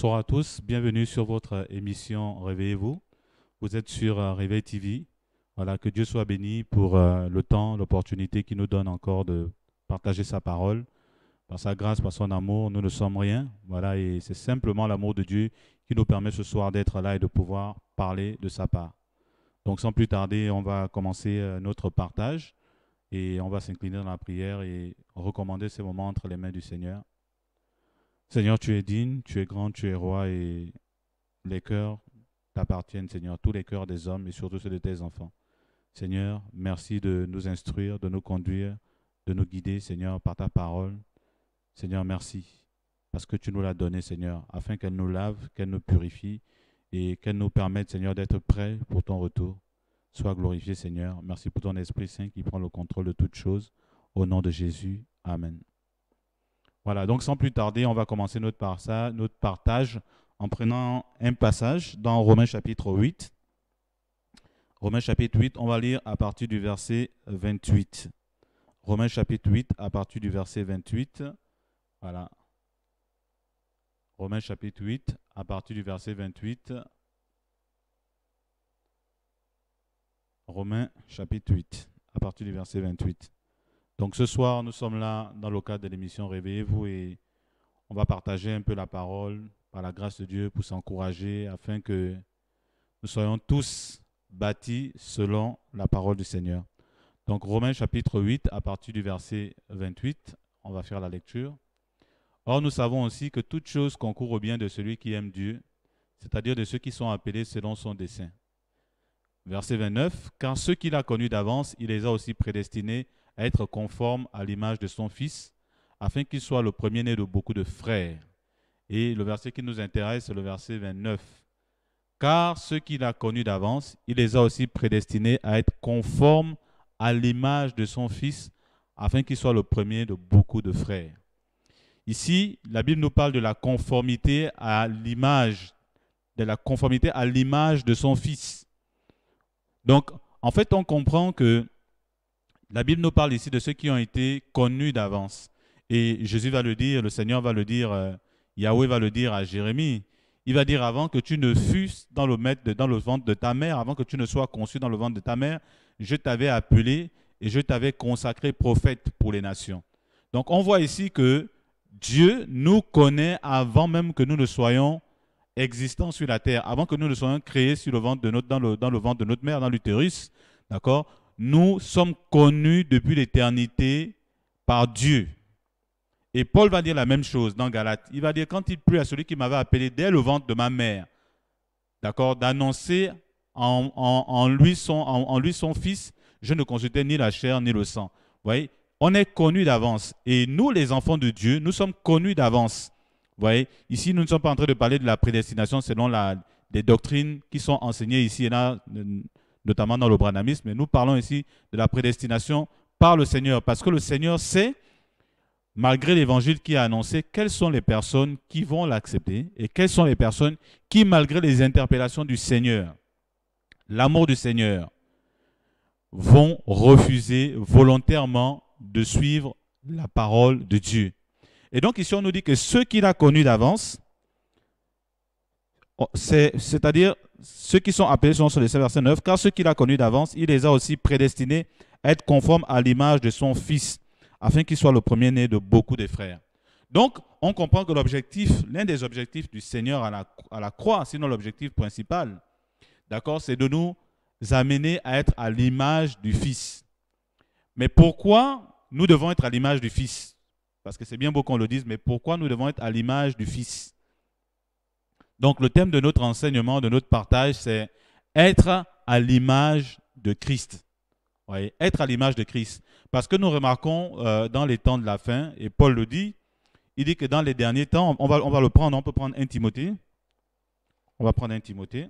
Bonsoir à tous, bienvenue sur votre euh, émission Réveillez-vous. Vous êtes sur euh, Réveil TV. Voilà, que Dieu soit béni pour euh, le temps, l'opportunité qu'il nous donne encore de partager sa parole. Par sa grâce, par son amour, nous ne sommes rien. Voilà, et c'est simplement l'amour de Dieu qui nous permet ce soir d'être là et de pouvoir parler de sa part. Donc sans plus tarder, on va commencer notre partage et on va s'incliner dans la prière et recommander ces moments entre les mains du Seigneur. Seigneur, tu es digne, tu es grand, tu es roi et les cœurs t'appartiennent, Seigneur, tous les cœurs des hommes et surtout ceux de tes enfants. Seigneur, merci de nous instruire, de nous conduire, de nous guider, Seigneur, par ta parole. Seigneur, merci parce que tu nous l'as donnée, Seigneur, afin qu'elle nous lave, qu'elle nous purifie et qu'elle nous permette, Seigneur, d'être prêts pour ton retour. Sois glorifié, Seigneur. Merci pour ton Esprit Saint qui prend le contrôle de toutes choses. Au nom de Jésus, Amen. Voilà, donc sans plus tarder, on va commencer notre, notre partage en prenant un passage dans Romains chapitre 8. Romains chapitre 8, on va lire à partir du verset 28. Romains chapitre 8, à partir du verset 28. Voilà. Romains chapitre 8, à partir du verset 28. Romains chapitre 8, à partir du verset 28. Donc ce soir, nous sommes là dans le cadre de l'émission Réveillez-vous et on va partager un peu la parole par la grâce de Dieu pour s'encourager afin que nous soyons tous bâtis selon la parole du Seigneur. Donc Romains chapitre 8, à partir du verset 28, on va faire la lecture. Or nous savons aussi que toute chose concourt au bien de celui qui aime Dieu, c'est-à-dire de ceux qui sont appelés selon son dessein. Verset 29, car ceux qu'il a connus d'avance, il les a aussi prédestinés être conforme à l'image de son Fils, afin qu'il soit le premier-né de beaucoup de frères. Et le verset qui nous intéresse, c'est le verset 29. Car ceux qu'il a connus d'avance, il les a aussi prédestinés à être conformes à l'image de son Fils, afin qu'il soit le premier de beaucoup de frères. Ici, la Bible nous parle de la conformité à l'image, de la conformité à l'image de son Fils. Donc, en fait, on comprend que la Bible nous parle ici de ceux qui ont été connus d'avance. Et Jésus va le dire, le Seigneur va le dire, euh, Yahweh va le dire à Jérémie. Il va dire avant que tu ne fusses dans le, ventre de ta mère, avant que tu ne sois conçu dans le ventre de ta mère, je t'avais appelé et je t'avais consacré prophète pour les nations. Donc on voit ici que Dieu nous connaît avant même que nous ne soyons existants sur la terre, avant que nous ne soyons créés sur dans, dans le ventre de notre mère, dans l'utérus. D'accord nous sommes connus depuis l'éternité par Dieu. Et Paul va dire la même chose dans Galate. Il va dire, quand il prie à celui qui m'avait appelé dès le ventre de ma mère, d'accord, d'annoncer en, lui son, en, lui fils, je ne consultais ni la chair ni le sang. Vous voyez, on est connu d'avance. Et nous, les enfants de Dieu, nous sommes connus d'avance. Vous voyez, ici, nous ne sommes pas en train de parler de la prédestination selon la, les doctrines qui sont enseignées ici et là notamment dans le branamisme, mais nous parlons ici de la prédestination par le Seigneur, parce que le Seigneur sait, malgré l'évangile qui a annoncé, quelles sont les personnes qui vont l'accepter et quelles sont les personnes qui, malgré les interpellations du Seigneur, l'amour du Seigneur, vont refuser volontairement de suivre la parole de Dieu. Et donc ici, on nous dit que ceux qu'il a connu d'avance, c'est-à-dire ceux qui sont appelés sont sur le verset 9, car ceux qu'il a connus d'avance, il les a aussi prédestinés à être conformes à l'image de son Fils, afin qu'il soit le premier-né de beaucoup de frères. Donc, on comprend que l'objectif, l'un des objectifs du Seigneur à la, à la croix, sinon l'objectif principal, d'accord, c'est de nous amener à être à l'image du Fils. Mais pourquoi nous devons être à l'image du Fils Parce que c'est bien beau qu'on le dise, mais pourquoi nous devons être à l'image du Fils donc le thème de notre enseignement, de notre partage, c'est être à l'image de Christ. être à l'image de Christ. Parce que nous remarquons euh, dans les temps de la fin, et Paul le dit, il dit que dans les derniers temps, on va, on va le prendre, on peut prendre un Timothée. On va prendre un Timothée.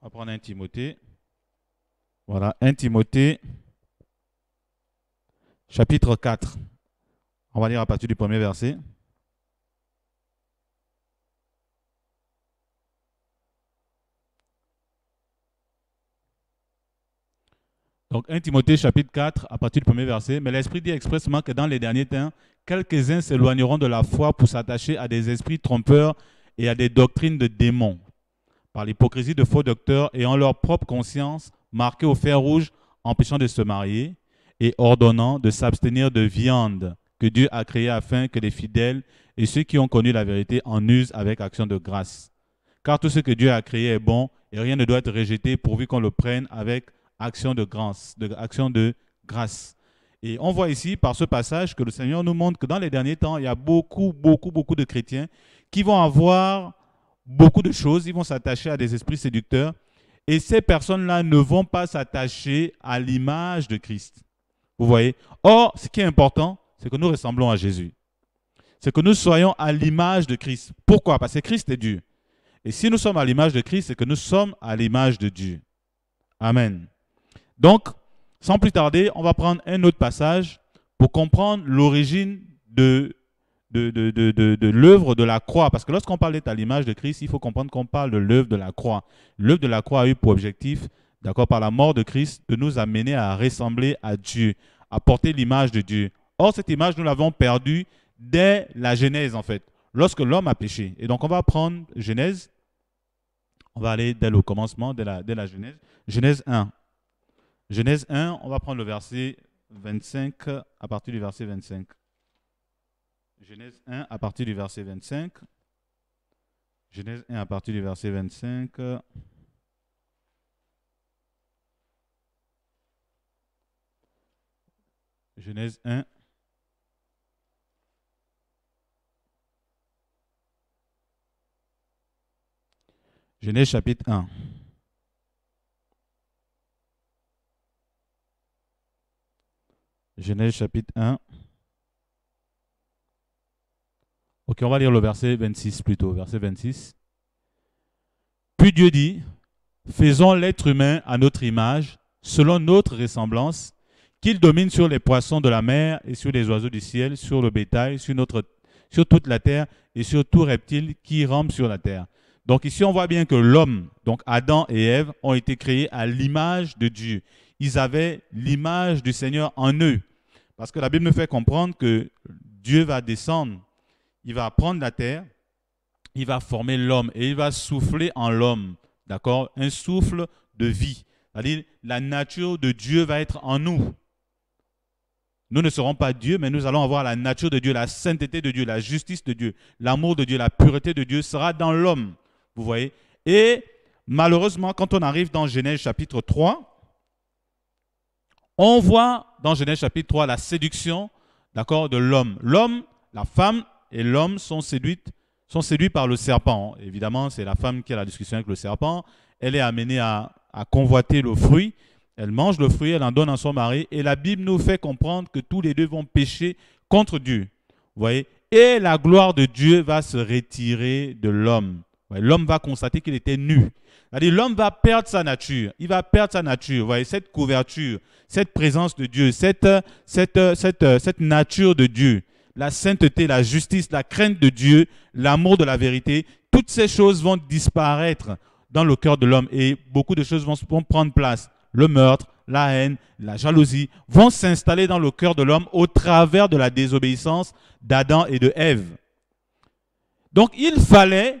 On va prendre un Timothée. Voilà, un Timothée chapitre 4. On va lire à partir du premier verset. Donc 1 Timothée chapitre 4 à partir du premier verset, mais l'Esprit dit expressement que dans les derniers temps, quelques-uns s'éloigneront de la foi pour s'attacher à des esprits trompeurs et à des doctrines de démons, par l'hypocrisie de faux docteurs et ayant leur propre conscience marquée au fer rouge, empêchant de se marier, et ordonnant de s'abstenir de viande que Dieu a créée afin que les fidèles et ceux qui ont connu la vérité en usent avec action de grâce. Car tout ce que Dieu a créé est bon et rien ne doit être rejeté pourvu qu'on le prenne avec action de grâce. De, action de grâce. Et on voit ici par ce passage que le Seigneur nous montre que dans les derniers temps, il y a beaucoup, beaucoup, beaucoup de chrétiens qui vont avoir beaucoup de choses, ils vont s'attacher à des esprits séducteurs, et ces personnes-là ne vont pas s'attacher à l'image de Christ. Vous voyez Or, ce qui est important, c'est que nous ressemblons à Jésus. C'est que nous soyons à l'image de Christ. Pourquoi Parce que Christ est Dieu. Et si nous sommes à l'image de Christ, c'est que nous sommes à l'image de Dieu. Amen. Donc, sans plus tarder, on va prendre un autre passage pour comprendre l'origine de, de, de, de, l'œuvre de la croix. Parce que lorsqu'on parle d'être à l'image de Christ, il faut comprendre qu'on parle de l'œuvre de la croix. L'œuvre de la croix a eu pour objectif d'accord, par la mort de Christ, de nous amener à ressembler à Dieu, à porter l'image de Dieu. Or, cette image, nous l'avons perdue dès la Genèse, en fait, lorsque l'homme a péché. Et donc, on va prendre Genèse, on va aller dès le commencement, dès la, dès la Genèse, Genèse 1. Genèse 1, on va prendre le verset 25, à partir du verset 25. Genèse 1, à partir du verset 25. Genèse 1, à partir du verset 25. Genèse 1. Genèse chapitre 1. Genèse chapitre 1. Ok, on va lire le verset 26 plutôt, verset 26. Puis Dieu dit, faisons l'être humain à notre image, selon notre ressemblance, qu'il domine sur les poissons de la mer et sur les oiseaux du ciel, sur le bétail, sur, notre, toute la terre et sur tout reptile qui rampe sur la terre. Donc ici, on voit bien que l'homme, donc Adam et Ève, ont été créés à l'image de Dieu. Ils avaient l'image du Seigneur en eux. Parce que la Bible nous fait comprendre que Dieu va descendre, il va prendre la terre, il va former l'homme et il va souffler en l'homme, d'accord Un souffle de vie. C'est-à-dire, la nature de Dieu va être en nous. Nous ne serons pas Dieu, mais nous allons avoir la nature de Dieu, la sainteté de Dieu, la justice de Dieu, l'amour de Dieu, la pureté de Dieu sera dans l'homme. Vous voyez Et malheureusement, quand on arrive dans Genèse chapitre 3, on voit dans Genèse chapitre 3 la séduction, d'accord, de l'homme. L'homme, la femme et l'homme sont séduites sont séduits par le serpent. Évidemment, c'est la femme qui a la discussion avec le serpent. Elle est amenée à, à convoiter le fruit elle mange le fruit, elle en donne à son mari, et la Bible nous fait comprendre que tous les deux vont pécher contre Dieu. Vous voyez Et la gloire de Dieu va se retirer de l'homme. L'homme va constater qu'il était nu. C'est-à-dire, l'homme va perdre sa nature. Il va perdre sa nature. Vous voyez, cette couverture, cette présence de Dieu, cette, cette, nature de Dieu, la sainteté, la justice, la crainte de Dieu, l'amour de la vérité, toutes ces choses vont disparaître dans le cœur de l'homme et beaucoup de choses vont prendre place le meurtre, la haine, la jalousie vont s'installer dans le cœur de l'homme au travers de la désobéissance d'Adam et de Ève. Donc il fallait,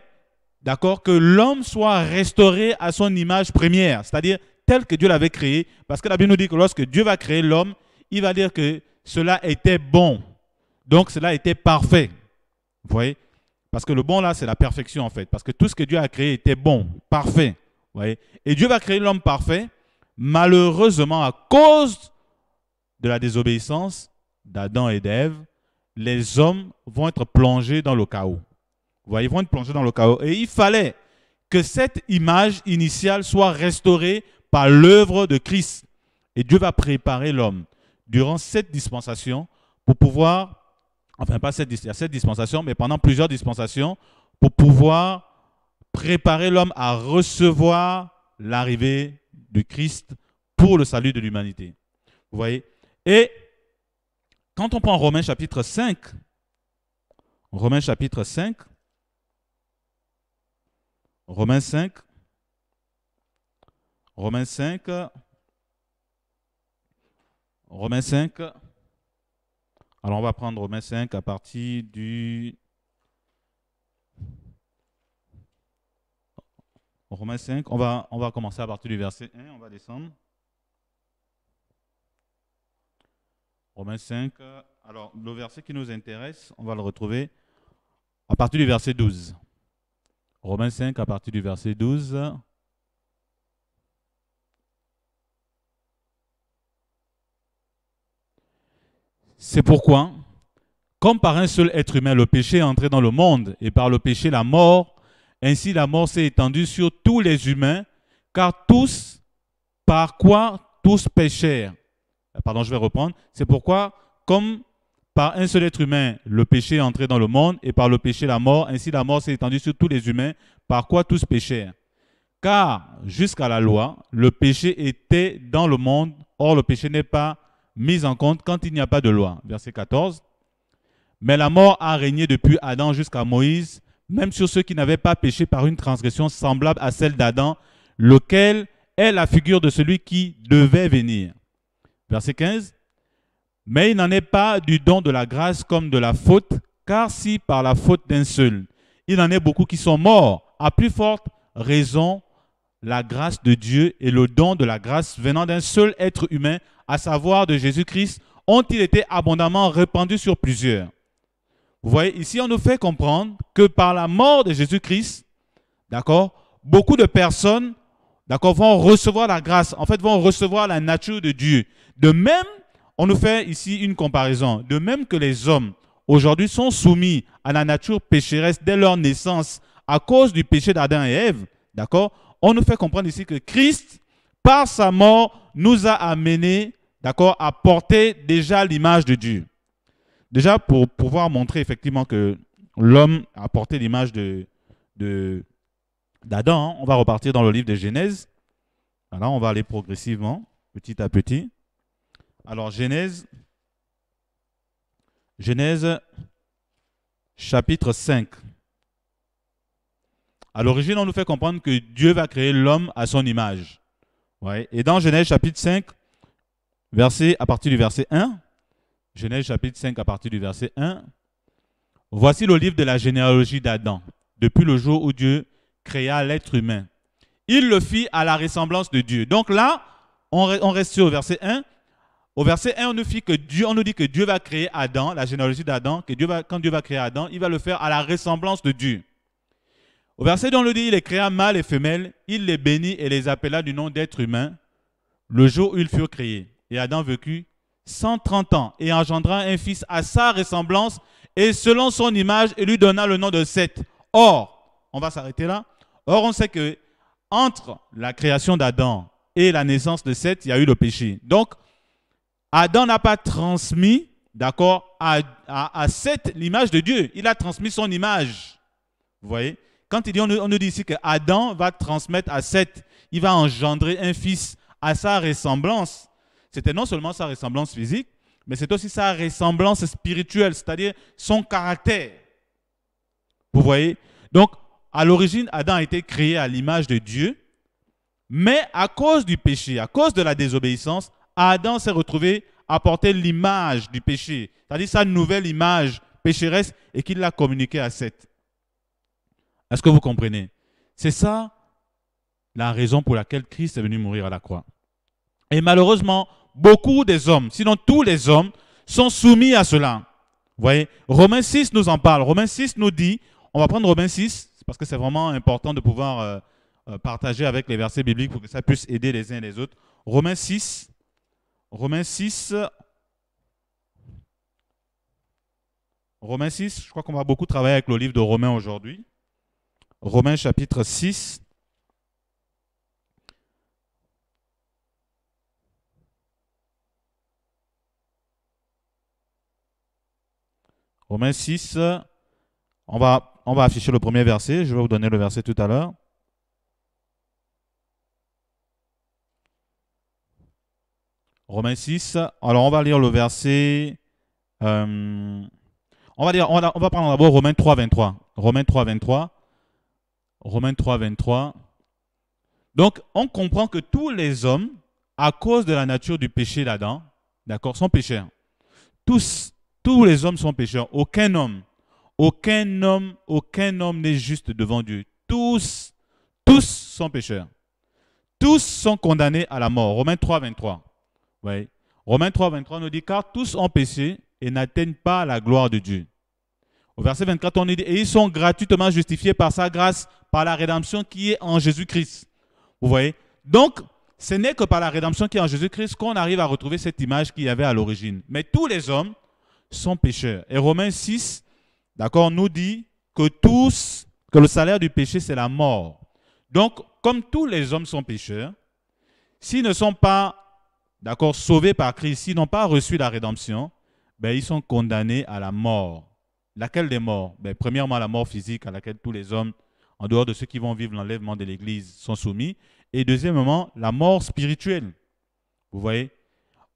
d'accord, que l'homme soit restauré à son image première, c'est-à-dire tel que Dieu l'avait créé, parce que la Bible nous dit que lorsque Dieu va créer l'homme, il va dire que cela était bon. Donc cela était parfait. Vous voyez Parce que le bon là, c'est la perfection en fait, parce que tout ce que Dieu a créé était bon, parfait. Vous voyez Et Dieu va créer l'homme parfait, Malheureusement, à cause de la désobéissance d'Adam et d'Ève, les hommes vont être plongés dans le chaos. Vous voyez, ils vont être plongés dans le chaos. Et il fallait que cette image initiale soit restaurée par l'œuvre de Christ. Et Dieu va préparer l'homme durant cette dispensation pour pouvoir, enfin pas cette, cette dispensation, mais pendant plusieurs dispensations, pour pouvoir préparer l'homme à recevoir l'arrivée Christ pour le salut de l'humanité. Vous voyez Et quand on prend Romains chapitre 5, Romains chapitre 5, Romains 5, Romains 5, Romains 5, alors on va prendre Romains 5 à partir du Romains 5, on va, on va commencer à partir du verset 1, on va descendre. Romains 5, alors le verset qui nous intéresse, on va le retrouver à partir du verset 12. Romains 5, à partir du verset 12. C'est pourquoi, comme par un seul être humain, le péché est entré dans le monde, et par le péché, la mort, ainsi la mort s'est étendue sur tous les humains, car tous, par quoi tous péchèrent. Ah, pardon, je vais reprendre. C'est pourquoi, comme par un seul être humain, le péché est entré dans le monde, et par le péché la mort, ainsi la mort s'est étendue sur tous les humains, par quoi tous péchèrent. Car jusqu'à la loi, le péché était dans le monde, or le péché n'est pas mis en compte quand il n'y a pas de loi. Verset 14. Mais la mort a régné depuis Adam jusqu'à Moïse, même sur ceux qui n'avaient pas péché par une transgression semblable à celle d'Adam, lequel est la figure de celui qui devait venir. Verset 15. Mais il n'en est pas du don de la grâce comme de la faute, car si par la faute d'un seul, il en est beaucoup qui sont morts, à plus forte raison, la grâce de Dieu et le don de la grâce venant d'un seul être humain, à savoir de Jésus-Christ, ont-ils été abondamment répandus sur plusieurs. Vous voyez, ici, on nous fait comprendre que par la mort de Jésus-Christ, d'accord, beaucoup de personnes, d'accord, vont recevoir la grâce, en fait, vont recevoir la nature de Dieu. De même, on nous fait ici une comparaison. De même que les hommes, aujourd'hui, sont soumis à la nature pécheresse dès leur naissance à cause du péché d'Adam et Ève, d'accord, on nous fait comprendre ici que Christ, par sa mort, nous a amenés, d'accord, à porter déjà l'image de Dieu. Déjà, pour pouvoir montrer effectivement que l'homme a porté l'image d'Adam, de, hein, on va repartir dans le livre de Genèse. Là, on va aller progressivement, petit à petit. Alors, Genèse, Genèse chapitre 5. À l'origine, on nous fait comprendre que Dieu va créer l'homme à son image. Ouais. Et dans Genèse chapitre 5, verset, à partir du verset 1, Genèse chapitre 5 à partir du verset 1. Voici le livre de la généalogie d'Adam, depuis le jour où Dieu créa l'être humain. Il le fit à la ressemblance de Dieu. Donc là, on, reste sur le verset 1. Au verset 1, on nous, dit que Dieu, on nous dit que Dieu va créer Adam, la généalogie d'Adam, que Dieu va, quand Dieu va créer Adam, il va le faire à la ressemblance de Dieu. Au verset 2, on le dit, il les créa mâles et femelles, il les bénit et les appela du nom d'êtres humains, le jour où ils furent créés. Et Adam vécut 130 ans et engendra un fils à sa ressemblance et selon son image et lui donna le nom de Seth. Or, on va s'arrêter là. Or, on sait que entre la création d'Adam et la naissance de Seth, il y a eu le péché. Donc, Adam n'a pas transmis, d'accord, à, Seth l'image de Dieu. Il a transmis son image. Vous voyez Quand il dit, on, on nous dit ici que Adam va transmettre à Seth, il va engendrer un fils à sa ressemblance c'était non seulement sa ressemblance physique, mais c'est aussi sa ressemblance spirituelle, c'est-à-dire son caractère. Vous voyez Donc, à l'origine, Adam a été créé à l'image de Dieu, mais à cause du péché, à cause de la désobéissance, Adam s'est retrouvé à porter l'image du péché, c'est-à-dire sa nouvelle image pécheresse, et qu'il l'a communiquée à Seth. Est-ce que vous comprenez C'est ça la raison pour laquelle Christ est venu mourir à la croix. Et malheureusement, beaucoup des hommes, sinon tous les hommes, sont soumis à cela. Vous voyez, Romains 6 nous en parle. Romains 6 nous dit, on va prendre Romains 6, parce que c'est vraiment important de pouvoir euh, euh, partager avec les versets bibliques pour que ça puisse aider les uns et les autres. Romains 6, Romains 6, Romains 6, je crois qu'on va beaucoup travailler avec le livre de Romains aujourd'hui. Romains chapitre 6. Romains 6, on va, on va afficher le premier verset. Je vais vous donner le verset tout à l'heure. Romains 6. Alors, on va lire le verset. Euh, on, va parler on, on va prendre d'abord Romains 3, 23. Romains 3, 23. Romains 3, 23. Donc, on comprend que tous les hommes, à cause de la nature du péché d'Adam, d'accord, sont pécheurs. Tous tous les hommes sont pécheurs. Aucun homme, aucun homme, aucun homme n'est juste devant Dieu. Tous, tous sont pécheurs. Tous sont condamnés à la mort. Romains 3, 23. Oui. Romains 3, 23 nous dit Car tous ont péché et n'atteignent pas la gloire de Dieu. Au verset 24, on dit Et ils sont gratuitement justifiés par sa grâce, par la rédemption qui est en Jésus-Christ. Vous voyez Donc, ce n'est que par la rédemption qui est en Jésus-Christ qu'on arrive à retrouver cette image qu'il y avait à l'origine. Mais tous les hommes, sont pécheurs. Et Romains 6, d'accord, nous dit que tous, que le salaire du péché, c'est la mort. Donc, comme tous les hommes sont pécheurs, s'ils ne sont pas, d'accord, sauvés par Christ, s'ils n'ont pas reçu la rédemption, ben, ils sont condamnés à la mort. Laquelle des morts ben, Premièrement, la mort physique à laquelle tous les hommes, en dehors de ceux qui vont vivre l'enlèvement de l'Église, sont soumis. Et deuxièmement, la mort spirituelle. Vous voyez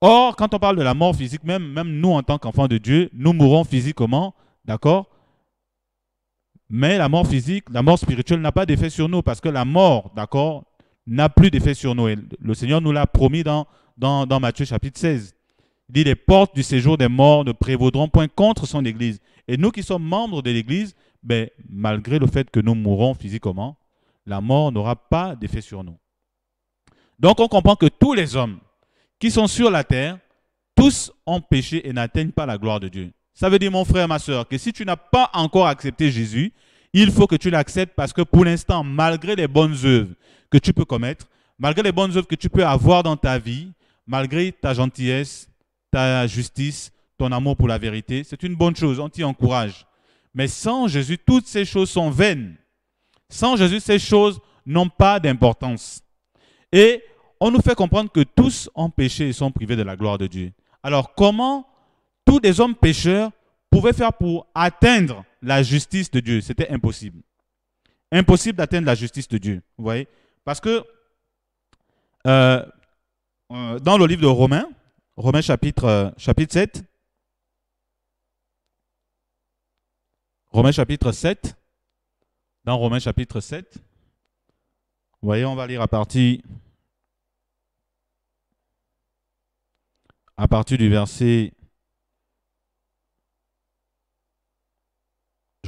Or, quand on parle de la mort physique, même, même nous, en tant qu'enfants de Dieu, nous mourons physiquement, d'accord Mais la mort physique, la mort spirituelle n'a pas d'effet sur nous, parce que la mort, d'accord, n'a plus d'effet sur nous. le Seigneur nous l'a promis dans, dans, Matthieu chapitre 16. Il dit, les portes du séjour des morts ne prévaudront point contre son Église. Et nous qui sommes membres de l'Église, ben, malgré le fait que nous mourrons physiquement, la mort n'aura pas d'effet sur nous. Donc on comprend que tous les hommes, qui sont sur la terre, tous ont péché et n'atteignent pas la gloire de Dieu. Ça veut dire, mon frère, ma soeur, que si tu n'as pas encore accepté Jésus, il faut que tu l'acceptes parce que pour l'instant, malgré les bonnes œuvres que tu peux commettre, malgré les bonnes œuvres que tu peux avoir dans ta vie, malgré ta gentillesse, ta justice, ton amour pour la vérité, c'est une bonne chose, on t'y encourage. Mais sans Jésus, toutes ces choses sont vaines. Sans Jésus, ces choses n'ont pas d'importance. Et on nous fait comprendre que tous ont péché et sont privés de la gloire de Dieu. Alors comment tous des hommes pécheurs pouvaient faire pour atteindre la justice de Dieu C'était impossible. Impossible d'atteindre la justice de Dieu. Vous voyez Parce que euh, euh, dans le livre de Romains, Romains chapitre, euh, chapitre 7, Romains chapitre 7, dans Romains chapitre 7, vous voyez, on va lire à partir à partir du verset.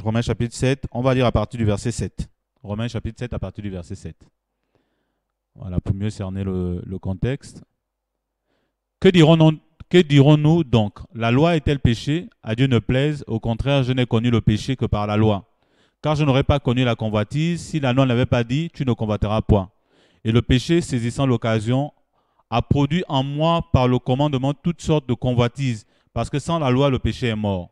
Romains chapitre 7, on va lire à partir du verset 7. Romains chapitre 7 à partir du verset 7. Voilà, pour mieux cerner le, contexte. Que dirons-nous dirons donc La loi est-elle péché À Dieu ne plaise. Au contraire, je n'ai connu le péché que par la loi. Car je n'aurais pas connu la convoitise si la loi n'avait pas dit Tu ne convoiteras point. Et le péché, saisissant l'occasion, a produit en moi par le commandement toutes sortes de convoitises, parce que sans la loi, le péché est mort.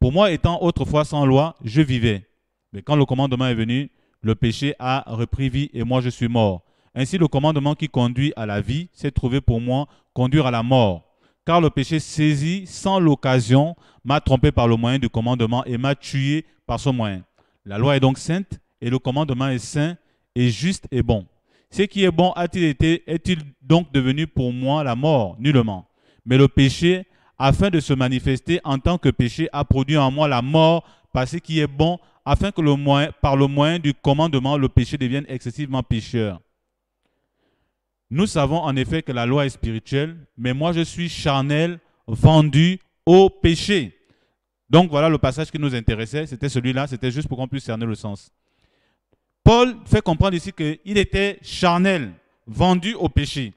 Pour moi, étant autrefois sans loi, je vivais. Mais quand le commandement est venu, le péché a repris vie et moi je suis mort. Ainsi, le commandement qui conduit à la vie s'est trouvé pour moi conduire à la mort. Car le péché saisi sans l'occasion m'a trompé par le moyen du commandement et m'a tué par ce moyen. La loi est donc sainte et le commandement est saint et juste et bon. Ce qui est bon a-t-il été, est-il donc devenu pour moi la mort Nullement. Mais le péché, afin de se manifester en tant que péché, a produit en moi la mort par ce qui est bon, afin que le par le moyen du commandement, le péché devienne excessivement pécheur. Nous savons en effet que la loi est spirituelle, mais moi je suis charnel, vendu au péché. Donc voilà le passage qui nous intéressait, c'était celui-là, c'était juste pour qu'on puisse cerner le sens. Paul fait comprendre ici qu'il était charnel, vendu au péché.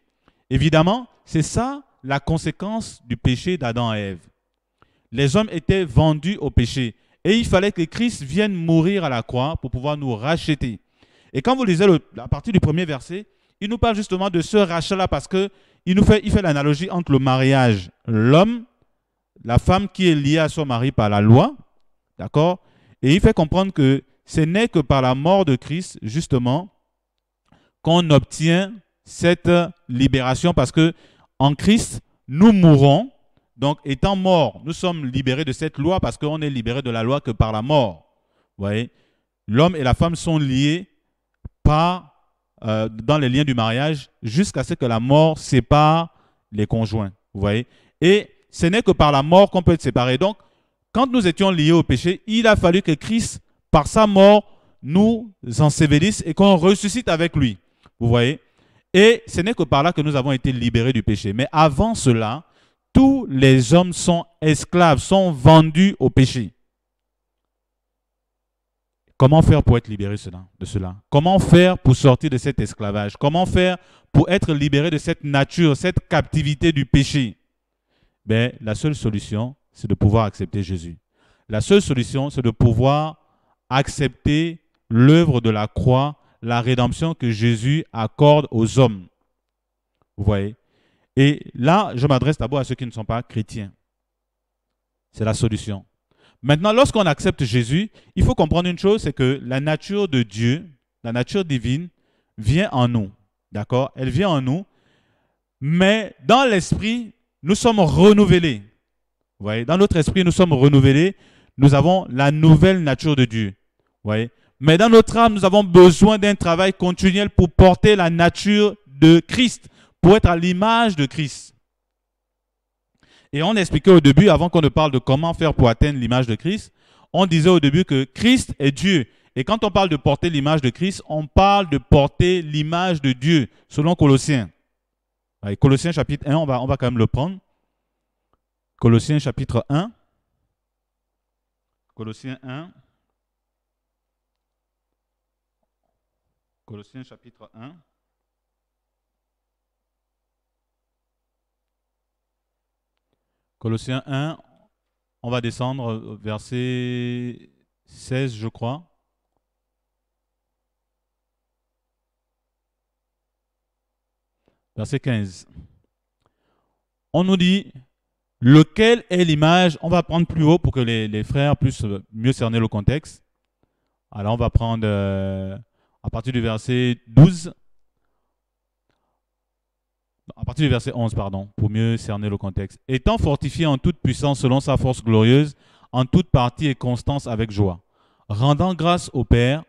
Évidemment, c'est ça la conséquence du péché d'Adam et Ève. Les hommes étaient vendus au péché. Et il fallait que Christ vienne mourir à la croix pour pouvoir nous racheter. Et quand vous lisez la partie du premier verset, il nous parle justement de ce rachat-là parce que nous fait, il fait l'analogie entre le mariage, l'homme, la femme qui est liée à son mari par la loi, d'accord Et il fait comprendre que ce n'est que par la mort de Christ, justement, qu'on obtient cette libération parce que en Christ, nous mourons. Donc, étant morts, nous sommes libérés de cette loi parce qu'on est libéré de la loi que par la mort. Vous voyez L'homme et la femme sont liés par, euh, dans les liens du mariage jusqu'à ce que la mort sépare les conjoints. Vous voyez Et ce n'est que par la mort qu'on peut être séparé. Donc, quand nous étions liés au péché, il a fallu que Christ par sa mort, nous ensevelissent et qu'on ressuscite avec lui. Vous voyez Et ce n'est que par là que nous avons été libérés du péché. Mais avant cela, tous les hommes sont esclaves, sont vendus au péché. Comment faire pour être libéré de cela Comment faire pour sortir de cet esclavage Comment faire pour être libéré de cette nature, cette captivité du péché ben, La seule solution, c'est de pouvoir accepter Jésus. La seule solution, c'est de pouvoir accepter l'œuvre de la croix, la rédemption que Jésus accorde aux hommes. Vous voyez Et là, je m'adresse d'abord à ceux qui ne sont pas chrétiens. C'est la solution. Maintenant, lorsqu'on accepte Jésus, il faut comprendre une chose, c'est que la nature de Dieu, la nature divine, vient en nous. D'accord Elle vient en nous. Mais dans l'esprit, nous sommes renouvelés. Vous voyez Dans notre esprit, nous sommes renouvelés. Nous avons la nouvelle nature de Dieu. Mais dans notre âme, nous avons besoin d'un travail continuel pour porter la nature de Christ, pour être à l'image de Christ. Et on expliquait au début, avant qu'on ne parle de comment faire pour atteindre l'image de Christ, on disait au début que Christ est Dieu. Et quand on parle de porter l'image de Christ, on parle de porter l'image de Dieu, selon Colossiens. Colossiens chapitre 1, on va, on va quand même le prendre. Colossiens chapitre 1. Colossiens 1. Colossiens chapitre 1. Colossiens 1, on va descendre verset 16, je crois. Verset 15. On nous dit lequel est l'image. On va prendre plus haut pour que les, frères puissent mieux cerner le contexte. Alors on va prendre euh, à partir du verset 12, à partir du verset 11, pardon, pour mieux cerner le contexte. Étant fortifié en toute puissance selon sa force glorieuse, en toute partie et constance avec joie, rendant grâce au Père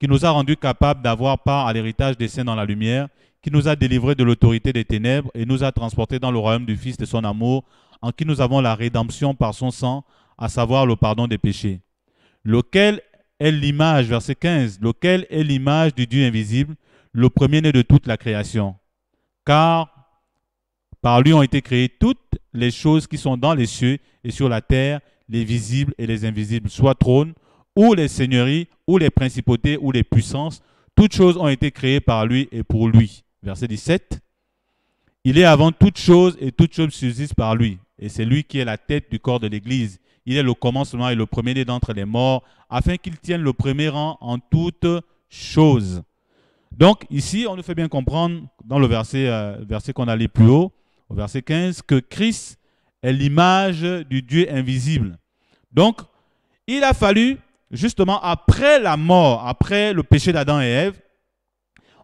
qui nous a rendus capables d'avoir part à l'héritage des saints dans la lumière, qui nous a délivrés de l'autorité des ténèbres et nous a transportés dans le royaume du Fils de son amour, en qui nous avons la rédemption par son sang, à savoir le pardon des péchés, lequel est l'image, verset 15, lequel est l'image du Dieu invisible, le premier-né de toute la création. Car par lui ont été créées toutes les choses qui sont dans les cieux et sur la terre, les visibles et les invisibles, soit trônes, ou les seigneuries, ou les principautés, ou les puissances. Toutes choses ont été créées par lui et pour lui. Verset 17. Il est avant toutes choses et toutes choses subsistent par lui. Et c'est lui qui est la tête du corps de l'Église il est le commencement et le premier-né d'entre les morts, afin qu'il tienne le premier rang en toutes choses. Donc ici, on nous fait bien comprendre dans le verset, euh, verset qu'on allait plus haut, au verset 15, que Christ est l'image du Dieu invisible. Donc, il a fallu, justement, après la mort, après le péché d'Adam et Ève,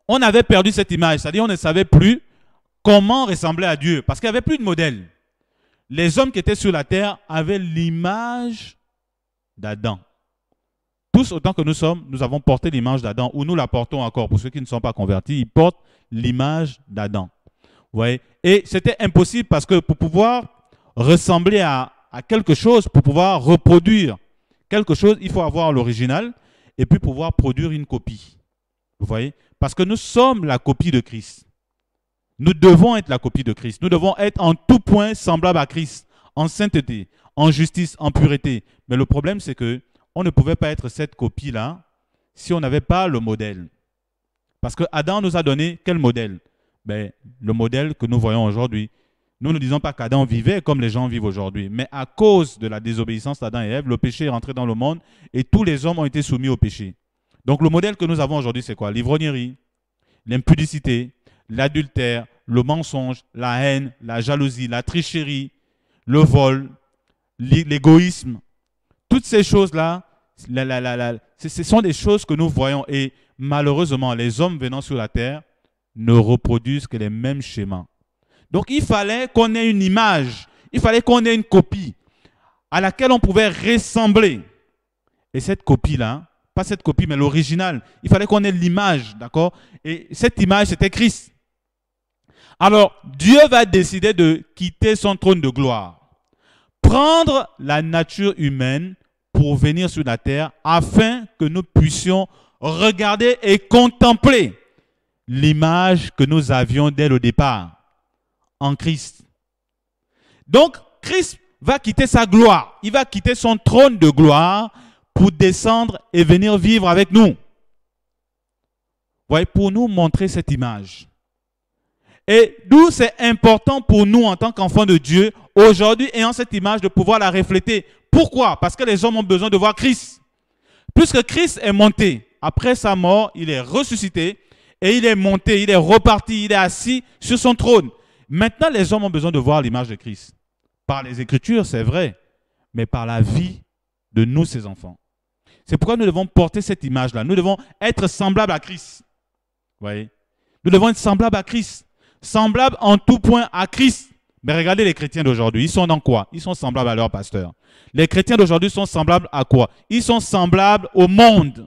on avait perdu cette image, c'est-à-dire on ne savait plus comment ressembler à Dieu, parce qu'il n'y avait plus de modèle les hommes qui étaient sur la terre avaient l'image d'Adam. Tous autant que nous sommes, nous avons porté l'image d'Adam, ou nous la portons encore. Pour ceux qui ne sont pas convertis, ils portent l'image d'Adam. Vous Et c'était impossible parce que pour pouvoir ressembler à, à quelque chose, pour pouvoir reproduire quelque chose, il faut avoir l'original et puis pouvoir produire une copie. Vous voyez Parce que nous sommes la copie de Christ. Nous devons être la copie de Christ. Nous devons être en tout point semblable à Christ, en sainteté, en justice, en pureté. Mais le problème, c'est que on ne pouvait pas être cette copie-là si on n'avait pas le modèle. Parce que Adam nous a donné quel modèle ben, Le modèle que nous voyons aujourd'hui. Nous ne disons pas qu'Adam vivait comme les gens vivent aujourd'hui, mais à cause de la désobéissance d'Adam et Ève, le péché est rentré dans le monde et tous les hommes ont été soumis au péché. Donc le modèle que nous avons aujourd'hui, c'est quoi L'ivrognerie, l'impudicité, l'adultère, le mensonge, la haine, la jalousie, la tricherie, le vol, l'égoïsme. Toutes ces choses-là, ce sont des choses que nous voyons. Et malheureusement, les hommes venant sur la terre ne reproduisent que les mêmes schémas. Donc il fallait qu'on ait une image, il fallait qu'on ait une copie à laquelle on pouvait ressembler. Et cette copie-là, pas cette copie, mais l'original, il fallait qu'on ait l'image, d'accord Et cette image, c'était Christ. Alors, Dieu va décider de quitter son trône de gloire, prendre la nature humaine pour venir sur la terre afin que nous puissions regarder et contempler l'image que nous avions dès le départ en Christ. Donc, Christ va quitter sa gloire, il va quitter son trône de gloire pour descendre et venir vivre avec nous. Voyez, pour nous montrer cette image. Et d'où c'est important pour nous en tant qu'enfants de Dieu, aujourd'hui, ayant cette image, de pouvoir la refléter. Pourquoi Parce que les hommes ont besoin de voir Christ. Puisque Christ est monté, après sa mort, il est ressuscité, et il est monté, il est reparti, il est assis sur son trône. Maintenant, les hommes ont besoin de voir l'image de Christ. Par les Écritures, c'est vrai, mais par la vie de nous, ses enfants. C'est pourquoi nous devons porter cette image-là. Nous devons être semblables à Christ. Vous voyez Nous devons être semblables à Christ semblables en tout point à Christ. Mais regardez les chrétiens d'aujourd'hui, ils sont dans quoi Ils sont semblables à leur pasteur. Les chrétiens d'aujourd'hui sont semblables à quoi Ils sont semblables au monde.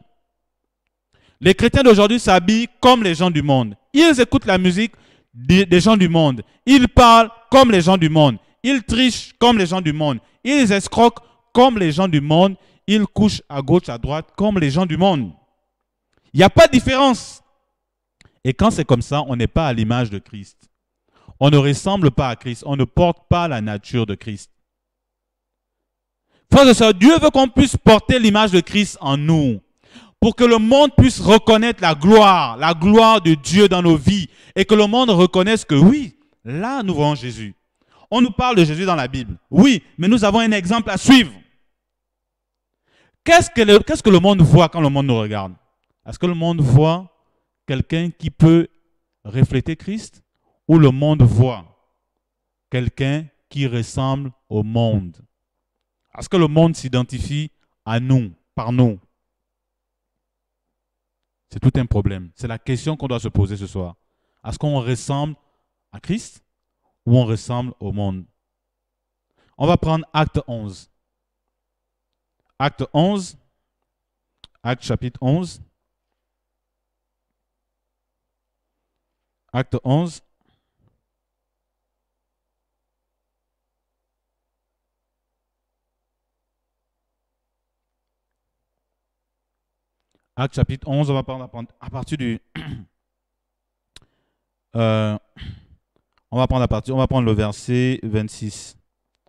Les chrétiens d'aujourd'hui s'habillent comme les gens du monde. Ils écoutent la musique des gens du monde. Ils parlent comme les gens du monde. Ils trichent comme les gens du monde. Ils escroquent comme les gens du monde. Ils couchent à gauche, à droite comme les gens du monde. Il n'y a pas de différence. Et quand c'est comme ça, on n'est pas à l'image de Christ. On ne ressemble pas à Christ. On ne porte pas la nature de Christ. Frères et sœurs, Dieu veut qu'on puisse porter l'image de Christ en nous pour que le monde puisse reconnaître la gloire, la gloire de Dieu dans nos vies et que le monde reconnaisse que oui, là nous voyons Jésus. On nous parle de Jésus dans la Bible. Oui, mais nous avons un exemple à suivre. Qu'est-ce que le monde voit quand le monde nous regarde Est-ce que le monde voit quelqu'un qui peut refléter Christ ou le monde voit quelqu'un qui ressemble au monde. Est-ce que le monde s'identifie à nous, par nous. C'est tout un problème. C'est la question qu'on doit se poser ce soir. Est-ce qu'on ressemble à Christ ou on ressemble au monde On va prendre Acte 11. Acte 11, Acte chapitre 11. Acte 11. Acte chapitre 11, on va prendre à partir du... Euh, on va prendre à partir on va prendre le verset 26.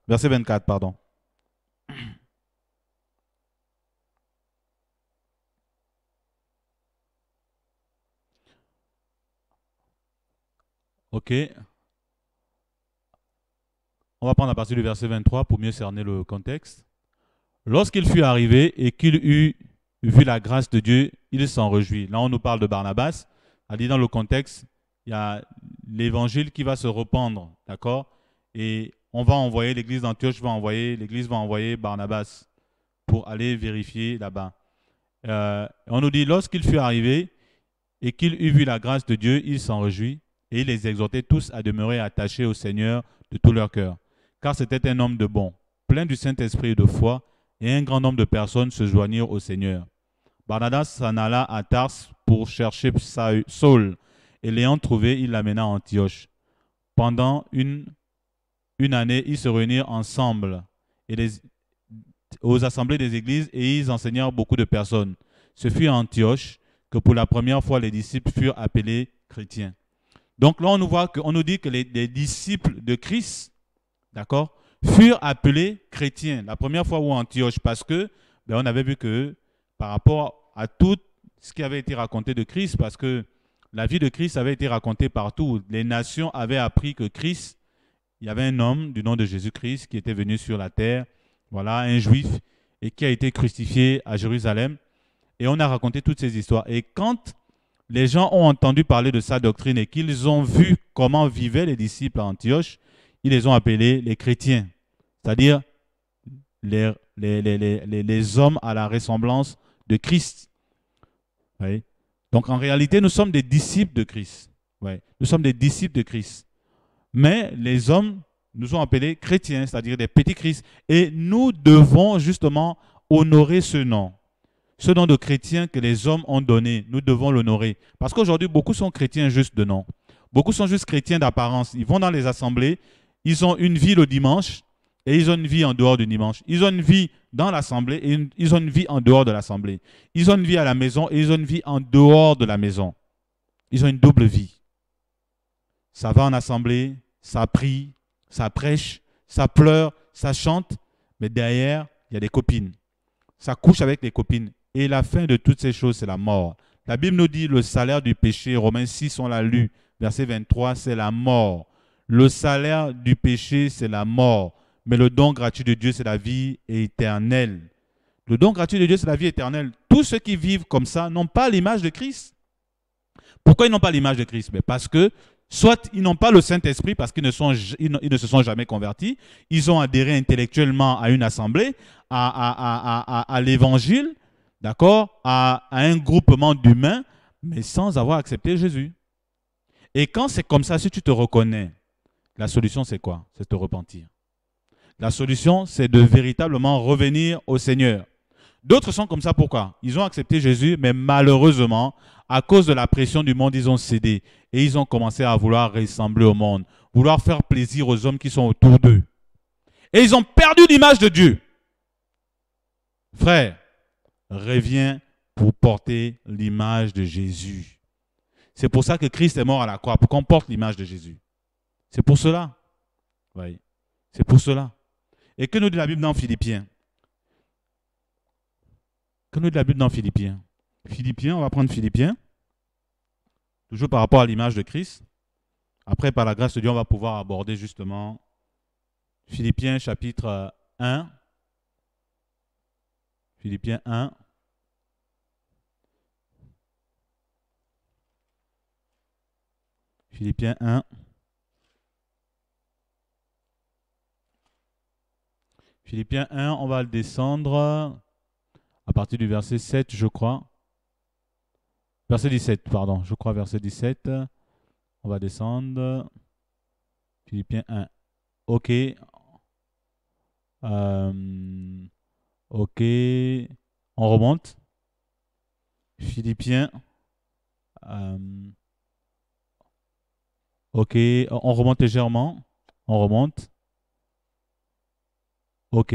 Verset 24, pardon. Ok. On va prendre la partie du verset 23 pour mieux cerner le contexte. Lorsqu'il fut arrivé et qu'il eut vu la grâce de Dieu, il s'en réjouit. Là, on nous parle de Barnabas. a dit dans le contexte, il y a l'évangile qui va se répandre, d'accord Et on va envoyer l'église d'Antioche, va envoyer l'église va envoyer Barnabas pour aller vérifier là-bas. Euh, on nous dit lorsqu'il fut arrivé et qu'il eut vu la grâce de Dieu, il s'en réjouit et il les exhortait tous à demeurer attachés au Seigneur de tout leur cœur, car c'était un homme de bon, plein du Saint-Esprit et de foi, et un grand nombre de personnes se joignirent au Seigneur. Barnabas s'en alla à Tars pour chercher Saul, et l'ayant trouvé, il l'amena à Antioche. Pendant une, une année, ils se réunirent ensemble et les, aux assemblées des églises, et ils enseignèrent beaucoup de personnes. Ce fut à Antioche que pour la première fois les disciples furent appelés chrétiens. Donc là, on nous, voit que, on nous dit que les, disciples de Christ, d'accord, furent appelés chrétiens. La première fois où Antioche, parce que ben, on avait vu que par rapport à tout ce qui avait été raconté de Christ, parce que la vie de Christ avait été racontée partout. Les nations avaient appris que Christ, il y avait un homme du nom de Jésus-Christ qui était venu sur la terre, voilà, un juif, et qui a été crucifié à Jérusalem. Et on a raconté toutes ces histoires. Et quand les gens ont entendu parler de sa doctrine et qu'ils ont vu comment vivaient les disciples à Antioche, ils les ont appelés les chrétiens, c'est-à-dire les, hommes à la ressemblance de Christ. Donc en réalité, nous sommes des disciples de Christ. Nous sommes des disciples de Christ. Mais les hommes nous ont appelés chrétiens, c'est-à-dire des petits Christ. Et nous devons justement honorer ce nom ce nom de chrétien que les hommes ont donné, nous devons l'honorer. Parce qu'aujourd'hui, beaucoup sont chrétiens juste de nom. Beaucoup sont juste chrétiens d'apparence. Ils vont dans les assemblées, ils ont une vie le dimanche et ils ont une vie en dehors du dimanche. Ils ont une vie dans l'assemblée et ils ont une vie en dehors de l'assemblée. Ils ont une vie à la maison et ils ont une vie en dehors de la maison. Ils ont une double vie. Ça va en assemblée, ça prie, ça prêche, ça pleure, ça chante, mais derrière, il y a des copines. Ça couche avec les copines et la fin de toutes ces choses, c'est la mort. La Bible nous dit le salaire du péché, Romains 6, on l'a lu, verset 23, c'est la mort. Le salaire du péché, c'est la mort. Mais le don gratuit de Dieu, c'est la vie éternelle. Le don gratuit de Dieu, c'est la vie éternelle. Tous ceux qui vivent comme ça n'ont pas l'image de Christ. Pourquoi ils n'ont pas l'image de Christ Parce que soit ils n'ont pas le Saint-Esprit parce qu'ils ne, se sont jamais convertis, ils ont adhéré intellectuellement à une assemblée, à l'Évangile, d'accord, à, un groupement d'humains, mais sans avoir accepté Jésus. Et quand c'est comme ça, si tu te reconnais, la solution c'est quoi C'est te repentir. La solution c'est de véritablement revenir au Seigneur. D'autres sont comme ça, pourquoi Ils ont accepté Jésus, mais malheureusement, à cause de la pression du monde, ils ont cédé et ils ont commencé à vouloir ressembler au monde, vouloir faire plaisir aux hommes qui sont autour d'eux. Et ils ont perdu l'image de Dieu. Frère, revient pour porter l'image de Jésus. C'est pour ça que Christ est mort à la croix, pour qu'on porte l'image de Jésus. C'est pour cela. Oui. C'est pour cela. Et que nous dit la Bible dans Philippiens Que nous dit la Bible dans Philippiens Philippiens, on va prendre Philippiens, toujours par rapport à l'image de Christ. Après, par la grâce de Dieu, on va pouvoir aborder justement Philippiens chapitre 1, Philippiens 1. Philippiens 1. Philippiens 1, on va le descendre à partir du verset 7, je crois. Verset 17, pardon, je crois verset 17. On va descendre. Philippiens 1. Ok. Euh, Ok. On remonte. Philippien, euh, Ok. On remonte légèrement. On remonte. Ok.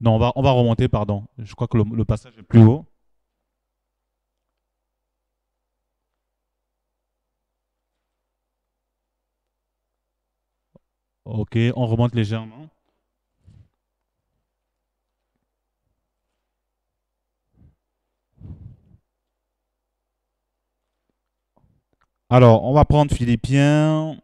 Non, on va, on va remonter, pardon. Je crois que le passage est plus haut. OK, on remonte légèrement. Alors, on va prendre Philippiens.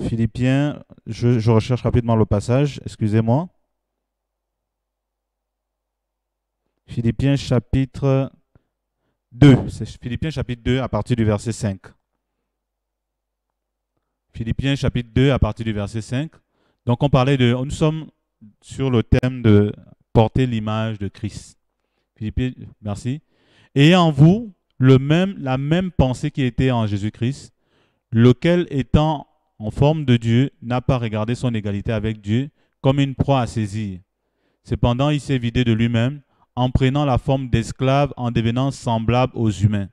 Philippiens, je, recherche rapidement le passage, excusez-moi. Philippiens chapitre 2. C'est Philippiens chapitre 2 à partir du verset 5. Philippiens chapitre 2 à partir du verset 5. Donc on parlait de, nous sommes sur le thème de porter l'image de Christ. Philippiens, merci. Et en vous le même, la même pensée qui était en Jésus-Christ, lequel étant en forme de Dieu, n'a pas regardé son égalité avec Dieu comme une proie à saisir. Cependant, il s'est vidé de lui-même en prenant la forme d'esclave, en devenant semblable aux humains,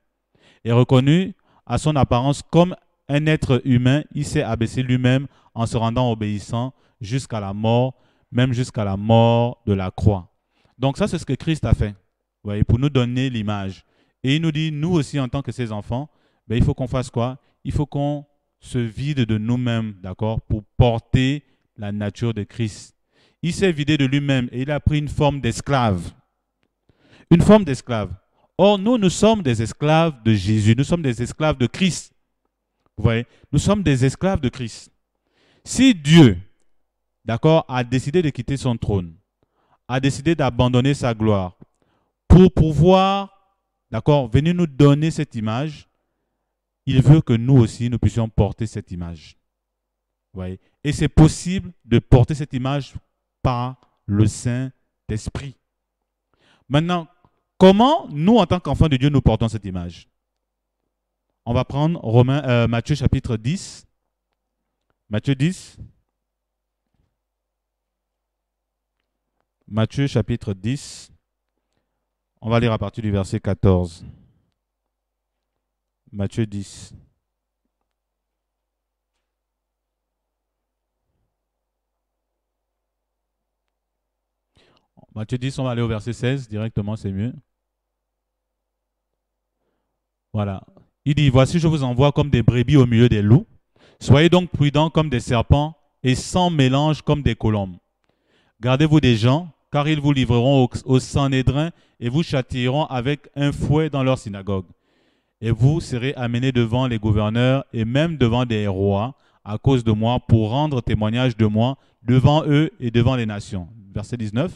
et reconnu à son apparence comme un être humain, il s'est abaissé lui-même en se rendant obéissant jusqu'à la mort, même jusqu'à la mort de la croix. Donc ça, c'est ce que Christ a fait, voyez, pour nous donner l'image. Et il nous dit, nous aussi, en tant que ses enfants, ben, il faut qu'on fasse quoi Il faut qu'on se vide de nous-mêmes, d'accord, pour porter la nature de Christ. Il s'est vidé de lui-même et il a pris une forme d'esclave. Une forme d'esclave. Or, nous, nous sommes des esclaves de Jésus, nous sommes des esclaves de Christ. Vous voyez, nous sommes des esclaves de Christ. Si Dieu, d'accord, a décidé de quitter son trône, a décidé d'abandonner sa gloire pour pouvoir, d'accord, venir nous donner cette image, il veut que nous aussi, nous puissions porter cette image. Vous voyez Et c'est possible de porter cette image par le Saint-Esprit. Maintenant, comment nous, en tant qu'enfants de Dieu, nous portons cette image on va prendre euh, Matthieu chapitre 10. Matthieu 10. Matthieu chapitre 10. On va lire à partir du verset 14. Matthieu 10. Matthieu 10, on va aller au verset 16 directement, c'est mieux. Voilà. Il dit, voici, je vous envoie comme des brebis au milieu des loups. Soyez donc prudents comme des serpents et sans mélange comme des colombes. Gardez-vous des gens, car ils vous livreront au, au et vous châtieront avec un fouet dans leur synagogue. Et vous serez amenés devant les gouverneurs et même devant des rois à cause de moi pour rendre témoignage de moi devant eux et devant les nations. Verset 19.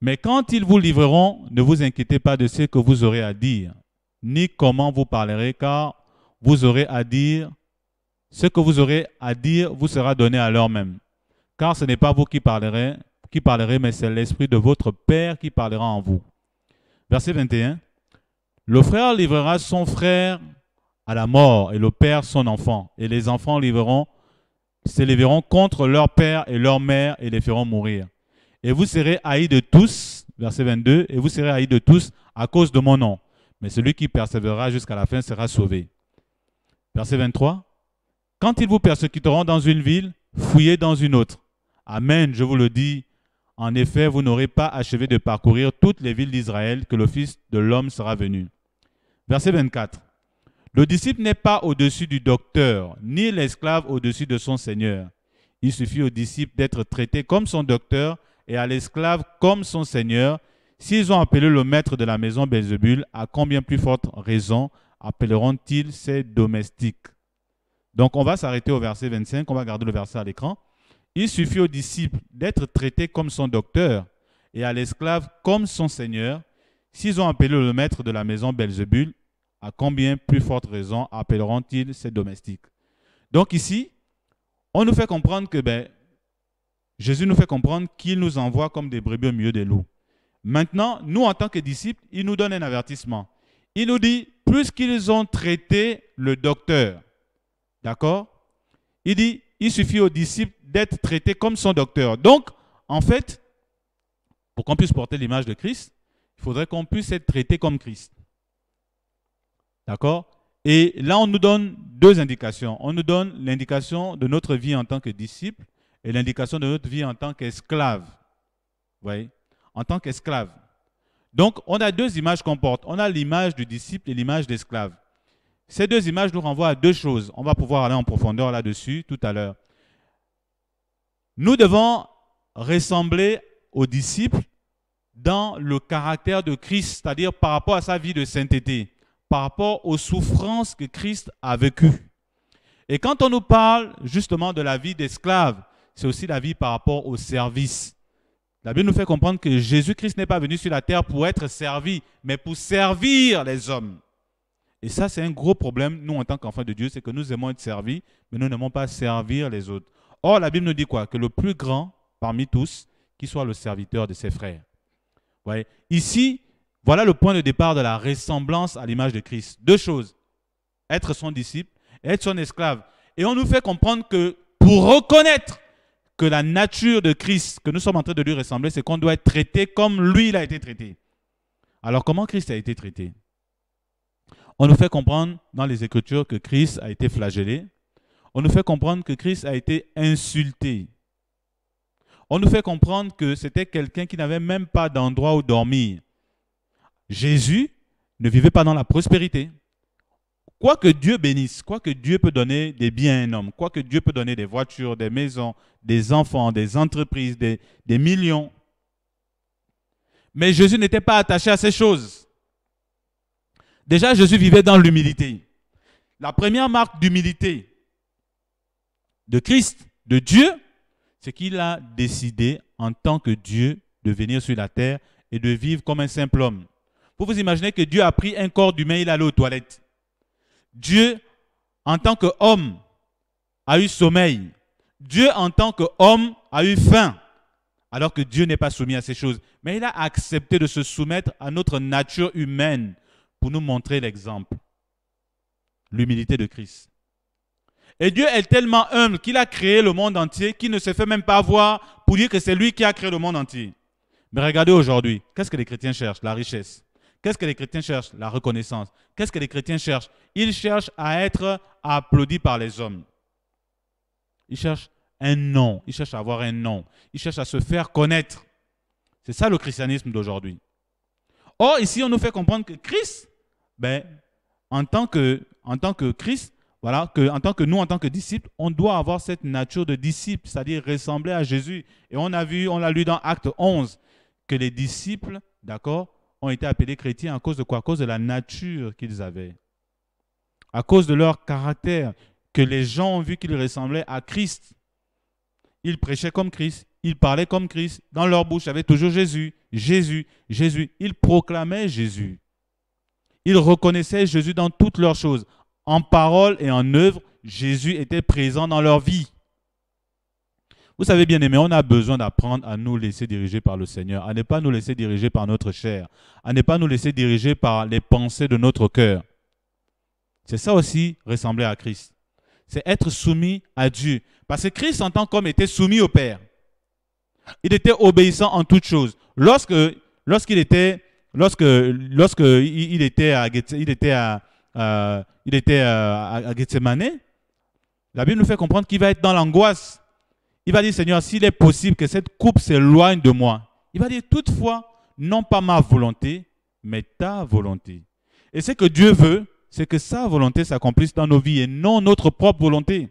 Mais quand ils vous livreront, ne vous inquiétez pas de ce que vous aurez à dire, ni comment vous parlerez, car vous aurez à dire, ce que vous aurez à dire vous sera donné à l'heure même. Car ce n'est pas vous qui parlerez, qui parlerez, mais c'est l'Esprit de votre Père qui parlera en vous. Verset 21. Le frère livrera son frère à la mort et le père son enfant. Et les enfants livreront, s'éleveront contre leur père et leur mère et les feront mourir. Et vous serez haïs de tous, verset 22, et vous serez haïs de tous à cause de mon nom mais celui qui persévérera jusqu'à la fin sera sauvé. Verset 23. Quand ils vous persécuteront dans une ville, fouillez dans une autre. Amen, je vous le dis. En effet, vous n'aurez pas achevé de parcourir toutes les villes d'Israël que le Fils de l'homme sera venu. Verset 24. Le disciple n'est pas au-dessus du docteur, ni l'esclave au-dessus de son Seigneur. Il suffit au disciple d'être traité comme son docteur et à l'esclave comme son Seigneur, S'ils ont appelé le maître de la maison Belzebul, à combien plus forte raison appelleront-ils ses domestiques Donc on va s'arrêter au verset 25, on va garder le verset à l'écran. Il suffit aux disciples d'être traités comme son docteur et à l'esclave comme son seigneur. S'ils ont appelé le maître de la maison Belzebul, à combien plus forte raison appelleront-ils ses domestiques Donc ici, on nous fait comprendre que ben, Jésus nous fait comprendre qu'il nous envoie comme des brebis au milieu des loups. Maintenant, nous, en tant que disciples, il nous donne un avertissement. Il nous dit, puisqu'ils ont traité le docteur, d'accord Il dit, il suffit aux disciples d'être traités comme son docteur. Donc, en fait, pour qu'on puisse porter l'image de Christ, il faudrait qu'on puisse être traité comme Christ. D'accord Et là, on nous donne deux indications. On nous donne l'indication de notre vie en tant que disciple et l'indication de notre vie en tant qu'esclave. Vous voyez en tant qu'esclave. Donc, on a deux images qu'on porte. On a l'image du disciple et l'image d'esclave. Ces deux images nous renvoient à deux choses. On va pouvoir aller en profondeur là-dessus tout à l'heure. Nous devons ressembler aux disciples dans le caractère de Christ, c'est-à-dire par rapport à sa vie de sainteté, par rapport aux souffrances que Christ a vécues. Et quand on nous parle justement de la vie d'esclave, c'est aussi la vie par rapport au service. La Bible nous fait comprendre que Jésus-Christ n'est pas venu sur la terre pour être servi, mais pour servir les hommes. Et ça, c'est un gros problème, nous, en tant qu'enfants de Dieu, c'est que nous aimons être servis, mais nous n'aimons pas servir les autres. Or, la Bible nous dit quoi Que le plus grand parmi tous, qui soit le serviteur de ses frères. Voyez, Ici, voilà le point de départ de la ressemblance à l'image de Christ. Deux choses. Être son disciple, être son esclave. Et on nous fait comprendre que pour reconnaître que la nature de Christ, que nous sommes en train de lui ressembler, c'est qu'on doit être traité comme lui il a été traité. Alors comment Christ a été traité On nous fait comprendre dans les Écritures que Christ a été flagellé. On nous fait comprendre que Christ a été insulté. On nous fait comprendre que c'était quelqu'un qui n'avait même pas d'endroit où dormir. Jésus ne vivait pas dans la prospérité. Quoi que Dieu bénisse, quoi que Dieu peut donner des biens à un homme, quoi que Dieu peut donner des voitures, des maisons, des enfants, des entreprises, des, millions. Mais Jésus n'était pas attaché à ces choses. Déjà, Jésus vivait dans l'humilité. La première marque d'humilité de Christ, de Dieu, c'est qu'il a décidé en tant que Dieu de venir sur la terre et de vivre comme un simple homme. Vous vous imaginez que Dieu a pris un corps d'humain, il allé aux toilettes. Dieu, en tant qu'homme, a eu sommeil. Dieu, en tant qu'homme, a eu faim. Alors que Dieu n'est pas soumis à ces choses. Mais il a accepté de se soumettre à notre nature humaine pour nous montrer l'exemple. L'humilité de Christ. Et Dieu est tellement humble qu'il a créé le monde entier, qu'il ne se fait même pas voir pour dire que c'est lui qui a créé le monde entier. Mais regardez aujourd'hui, qu'est-ce que les chrétiens cherchent La richesse. Qu'est-ce que les chrétiens cherchent La reconnaissance. Qu'est-ce que les chrétiens cherchent Ils cherchent à être applaudis par les hommes. Ils cherchent un nom. Ils cherchent à avoir un nom. Ils cherchent à se faire connaître. C'est ça le christianisme d'aujourd'hui. Or, ici, on nous fait comprendre que Christ, ben, en, tant que, en tant que Christ, voilà, que, en tant que nous, en tant que disciples, on doit avoir cette nature de disciple, c'est-à-dire ressembler à Jésus. Et on a vu, on l'a lu dans Acte 11, que les disciples, d'accord, ont été appelés chrétiens à cause de quoi À cause de la nature qu'ils avaient. À cause de leur caractère, que les gens ont vu qu'ils ressemblaient à Christ. Ils prêchaient comme Christ, ils parlaient comme Christ. Dans leur bouche, il y avait toujours Jésus, Jésus, Jésus. Ils proclamaient Jésus. Ils reconnaissaient Jésus dans toutes leurs choses. En parole et en œuvre, Jésus était présent dans leur vie. Vous savez, bien aimé, on a besoin d'apprendre à nous laisser diriger par le Seigneur, à ne pas nous laisser diriger par notre chair, à ne pas nous laisser diriger par les pensées de notre cœur. C'est ça aussi, ressembler à Christ. C'est être soumis à Dieu. Parce que Christ, en tant qu'homme, était soumis au Père. Il était obéissant en toutes choses. Lorsque, lorsqu'il était, lorsque, lorsque il était à, il à Gethsemane, la Bible nous fait comprendre qu'il va être dans l'angoisse il va dire, Seigneur, s'il est possible que cette coupe s'éloigne de moi, il va dire, toutefois, non pas ma volonté, mais ta volonté. Et ce que Dieu veut, c'est que sa volonté s'accomplisse dans nos vies et non notre propre volonté.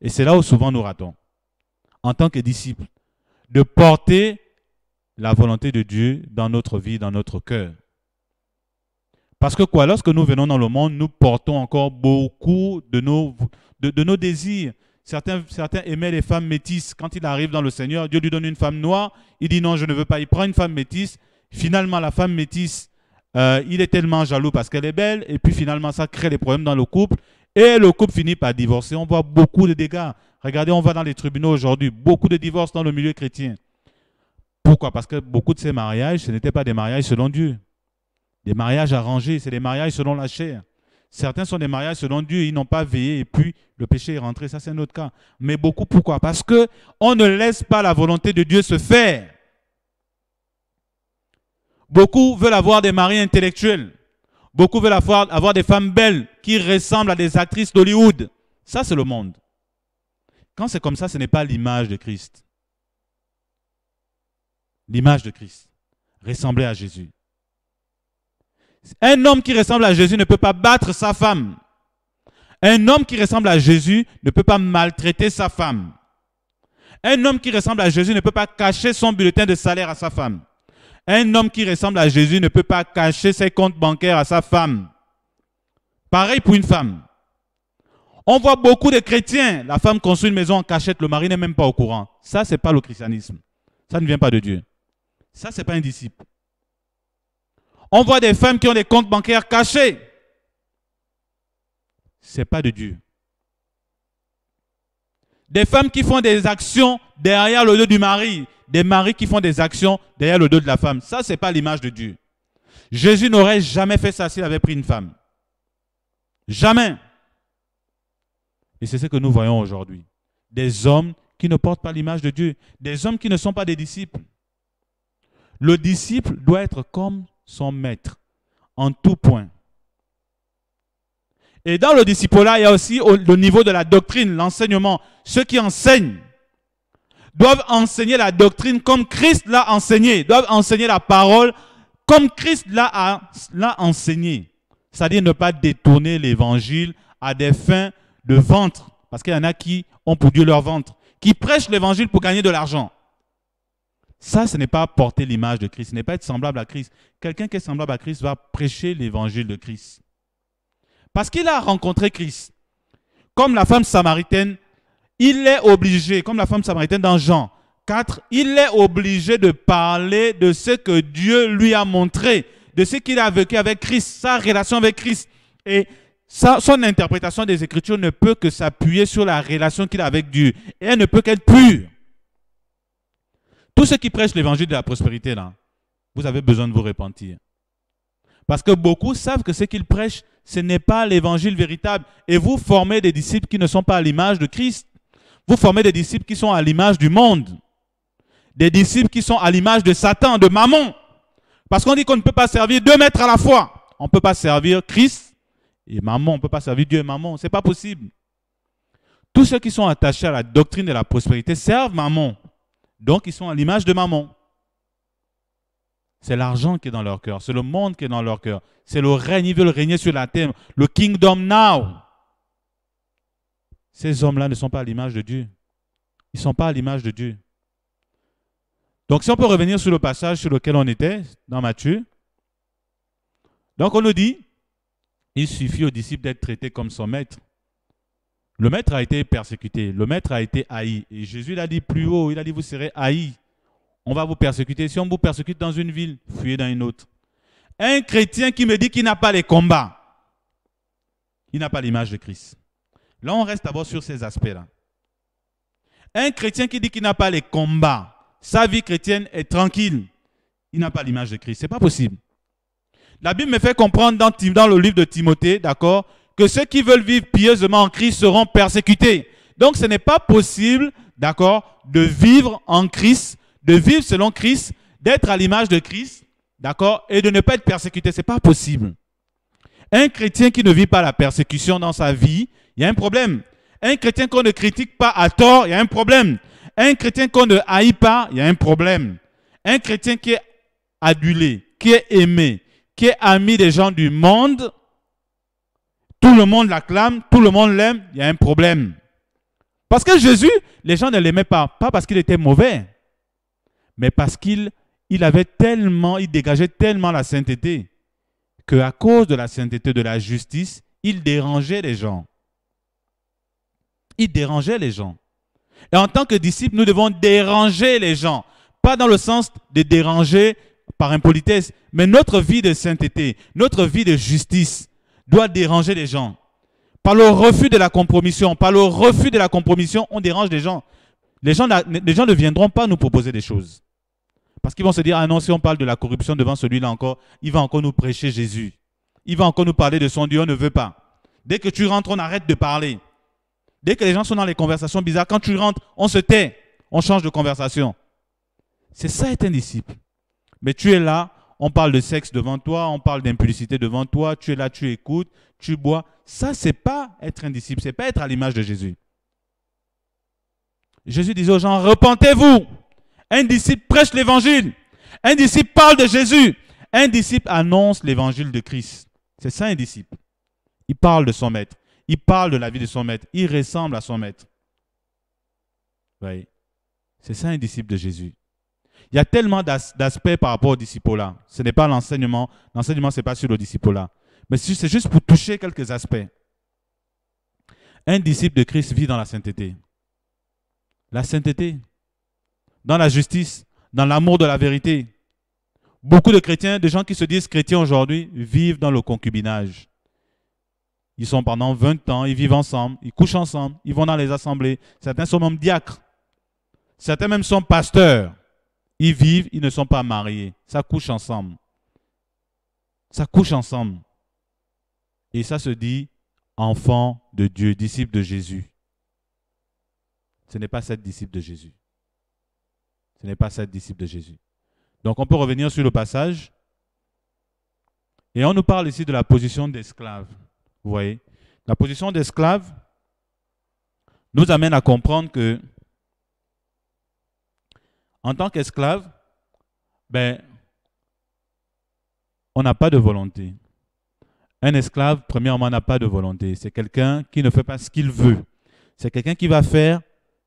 Et c'est là où souvent nous ratons, en tant que disciples, de porter la volonté de Dieu dans notre vie, dans notre cœur. Parce que quoi, lorsque nous venons dans le monde, nous portons encore beaucoup de nos, nos désirs, Certains, aimaient les femmes métisses. Quand il arrive dans le Seigneur, Dieu lui donne une femme noire. Il dit non, je ne veux pas. Il prend une femme métisse. Finalement, la femme métisse, euh, il est tellement jaloux parce qu'elle est belle. Et puis finalement, ça crée des problèmes dans le couple. Et le couple finit par divorcer. On voit beaucoup de dégâts. Regardez, on va dans les tribunaux aujourd'hui. Beaucoup de divorces dans le milieu chrétien. Pourquoi Parce que beaucoup de ces mariages, ce n'étaient pas des mariages selon Dieu. Des mariages arrangés, c'est des mariages selon la chair. Certains sont des mariages selon Dieu, ils n'ont pas veillé et puis le péché est rentré. Ça, c'est un autre cas. Mais beaucoup, pourquoi Parce que on ne laisse pas la volonté de Dieu se faire. Beaucoup veulent avoir des mariés intellectuels. Beaucoup veulent avoir, avoir des femmes belles qui ressemblent à des actrices d'Hollywood. Ça, c'est le monde. Quand c'est comme ça, ce n'est pas l'image de Christ. L'image de Christ. ressemblait à Jésus. Un homme qui ressemble à Jésus ne peut pas battre sa femme. Un homme qui ressemble à Jésus ne peut pas maltraiter sa femme. Un homme qui ressemble à Jésus ne peut pas cacher son bulletin de salaire à sa femme. Un homme qui ressemble à Jésus ne peut pas cacher ses comptes bancaires à sa femme. Pareil pour une femme. On voit beaucoup de chrétiens, la femme construit une maison en cachette, le mari n'est même pas au courant. Ça, n'est pas le christianisme. Ça ne vient pas de Dieu. Ça, n'est pas un disciple. On voit des femmes qui ont des comptes bancaires cachés. Ce n'est pas de Dieu. Des femmes qui font des actions derrière le dos du mari. Des maris qui font des actions derrière le dos de la femme. Ça, ce n'est pas l'image de Dieu. Jésus n'aurait jamais fait ça s'il avait pris une femme. Jamais. Et c'est ce que nous voyons aujourd'hui. Des hommes qui ne portent pas l'image de Dieu. Des hommes qui ne sont pas des disciples. Le disciple doit être comme son maître en tout point. Et dans le là, il y a aussi le niveau de la doctrine, l'enseignement. Ceux qui enseignent doivent enseigner la doctrine comme Christ l'a enseigné, doivent enseigner la parole comme Christ l'a enseigné. C'est-à-dire ne pas détourner l'évangile à des fins de ventre, parce qu'il y en a qui ont pour Dieu leur ventre, qui prêchent l'évangile pour gagner de l'argent. Ça, ce n'est pas porter l'image de Christ, ce n'est pas être semblable à Christ. Quelqu'un qui est semblable à Christ va prêcher l'évangile de Christ. Parce qu'il a rencontré Christ. Comme la femme samaritaine, il est obligé, comme la femme samaritaine dans Jean 4, il est obligé de parler de ce que Dieu lui a montré, de ce qu'il a vécu avec Christ, sa relation avec Christ. Et son interprétation des Écritures ne peut que s'appuyer sur la relation qu'il a avec Dieu. Et elle ne peut qu'être pure. Tous ceux qui prêchent l'évangile de la prospérité, là, vous avez besoin de vous repentir. Parce que beaucoup savent que ce qu'ils prêchent, ce n'est pas l'évangile véritable. Et vous formez des disciples qui ne sont pas à l'image de Christ. Vous formez des disciples qui sont à l'image du monde. Des disciples qui sont à l'image de Satan, de Mammon. Parce qu'on dit qu'on ne peut pas servir deux maîtres à la fois. On ne peut pas servir Christ et Mammon. On ne peut pas servir Dieu et Mammon. Ce n'est pas possible. Tous ceux qui sont attachés à la doctrine de la prospérité servent Mammon. Donc ils sont à l'image de maman. C'est l'argent qui est dans leur cœur, c'est le monde qui est dans leur cœur, c'est le règne, ils veulent régner sur la terre, le kingdom now. Ces hommes-là ne sont pas à l'image de Dieu. Ils ne sont pas à l'image de Dieu. Donc si on peut revenir sur le passage sur lequel on était, dans Matthieu, donc on nous dit, il suffit aux disciples d'être traités comme son maître. Le maître a été persécuté, le maître a été haï. Et Jésus l'a dit plus haut, il a dit, vous serez haï. On va vous persécuter. Si on vous persécute dans une ville, fuyez dans une autre. Un chrétien qui me dit qu'il n'a pas les combats, il n'a pas l'image de Christ. Là, on reste d'abord sur ces aspects-là. Un chrétien qui dit qu'il n'a pas les combats, sa vie chrétienne est tranquille. Il n'a pas l'image de Christ. C'est pas possible. La Bible me fait comprendre dans le livre de Timothée, d'accord, que ceux qui veulent vivre pieusement en Christ seront persécutés. Donc ce n'est pas possible, d'accord, de vivre en Christ, de vivre selon Christ, d'être à l'image de Christ, d'accord, et de ne pas être persécuté. Ce n'est pas possible. Un chrétien qui ne vit pas la persécution dans sa vie, il y a un problème. Un chrétien qu'on ne critique pas à tort, il y a un problème. Un chrétien qu'on ne haït pas, il y a un problème. Un chrétien qui est adulé, qui est aimé, qui est ami des gens du monde, tout le monde l'acclame, tout le monde l'aime, il y a un problème. Parce que Jésus, les gens ne l'aimaient pas, pas parce qu'il était mauvais, mais parce qu'il il avait tellement, il dégageait tellement la sainteté que à cause de la sainteté de la justice, il dérangeait les gens. Il dérangeait les gens. Et en tant que disciples, nous devons déranger les gens, pas dans le sens de déranger par impolitesse, mais notre vie de sainteté, notre vie de justice, doit déranger les gens. Par le refus de la compromission, par le refus de la compromission, on dérange les gens. Les gens, les gens ne viendront pas nous proposer des choses. Parce qu'ils vont se dire, ah non, si on parle de la corruption devant celui-là encore, il va encore nous prêcher Jésus. Il va encore nous parler de son Dieu, on ne veut pas. Dès que tu rentres, on arrête de parler. Dès que les gens sont dans les conversations bizarres, quand tu rentres, on se tait, on change de conversation. C'est ça être un disciple. Mais tu es là, on parle de sexe devant toi, on parle d'impudicité devant toi, tu es là, tu écoutes, tu bois. Ça, n'est pas être un disciple, ce n'est pas être à l'image de Jésus. Jésus disait aux gens, repentez-vous. Un disciple prêche l'évangile. Un disciple parle de Jésus. Un disciple annonce l'évangile de Christ. C'est ça un disciple. Il parle de son maître. Il parle de la vie de son maître. Il ressemble à son maître. voyez, C'est ça un disciple de Jésus. Il y a tellement d'aspects par rapport aux disciple-là. Ce n'est pas l'enseignement. L'enseignement, ce n'est pas sur le disciple-là. Mais c'est juste pour toucher quelques aspects. Un disciple de Christ vit dans la sainteté. La sainteté. Dans la justice, dans l'amour de la vérité. Beaucoup de chrétiens, des gens qui se disent chrétiens aujourd'hui, vivent dans le concubinage. Ils sont pendant 20 ans, ils vivent ensemble, ils couchent ensemble, ils vont dans les assemblées. Certains sont même diacres. Certains même sont pasteurs. Ils vivent, ils ne sont pas mariés. Ça couche ensemble. Ça couche ensemble. Et ça se dit enfant de Dieu, disciple de Jésus. Ce n'est pas cette disciple de Jésus. Ce n'est pas cette disciple de Jésus. Donc on peut revenir sur le passage. Et on nous parle ici de la position d'esclave. Vous voyez La position d'esclave nous amène à comprendre que en tant qu'esclave, ben, on n'a pas de volonté. Un esclave, premièrement, n'a pas de volonté. C'est quelqu'un qui ne fait pas ce qu'il veut. C'est quelqu'un qui va faire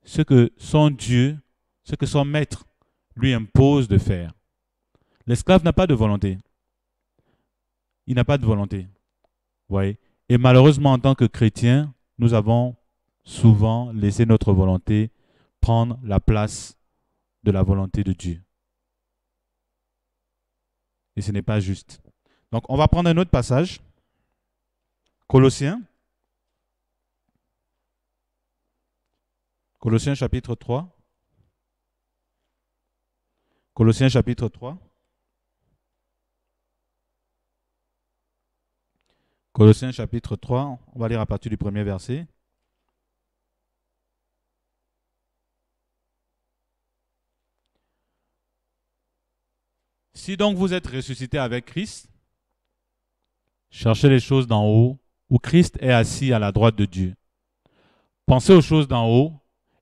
ce que son Dieu, ce que son maître lui impose de faire. L'esclave n'a pas de volonté. Il n'a pas de volonté. voyez Et malheureusement, en tant que chrétien, nous avons souvent laissé notre volonté prendre la place de la volonté de Dieu. Et ce n'est pas juste. Donc on va prendre un autre passage. Colossiens. Colossiens chapitre 3. Colossiens chapitre 3. Colossiens chapitre 3, on va lire à partir du premier verset. Si donc vous êtes ressuscité avec Christ, cherchez les choses d'en haut, où Christ est assis à la droite de Dieu. Pensez aux choses d'en haut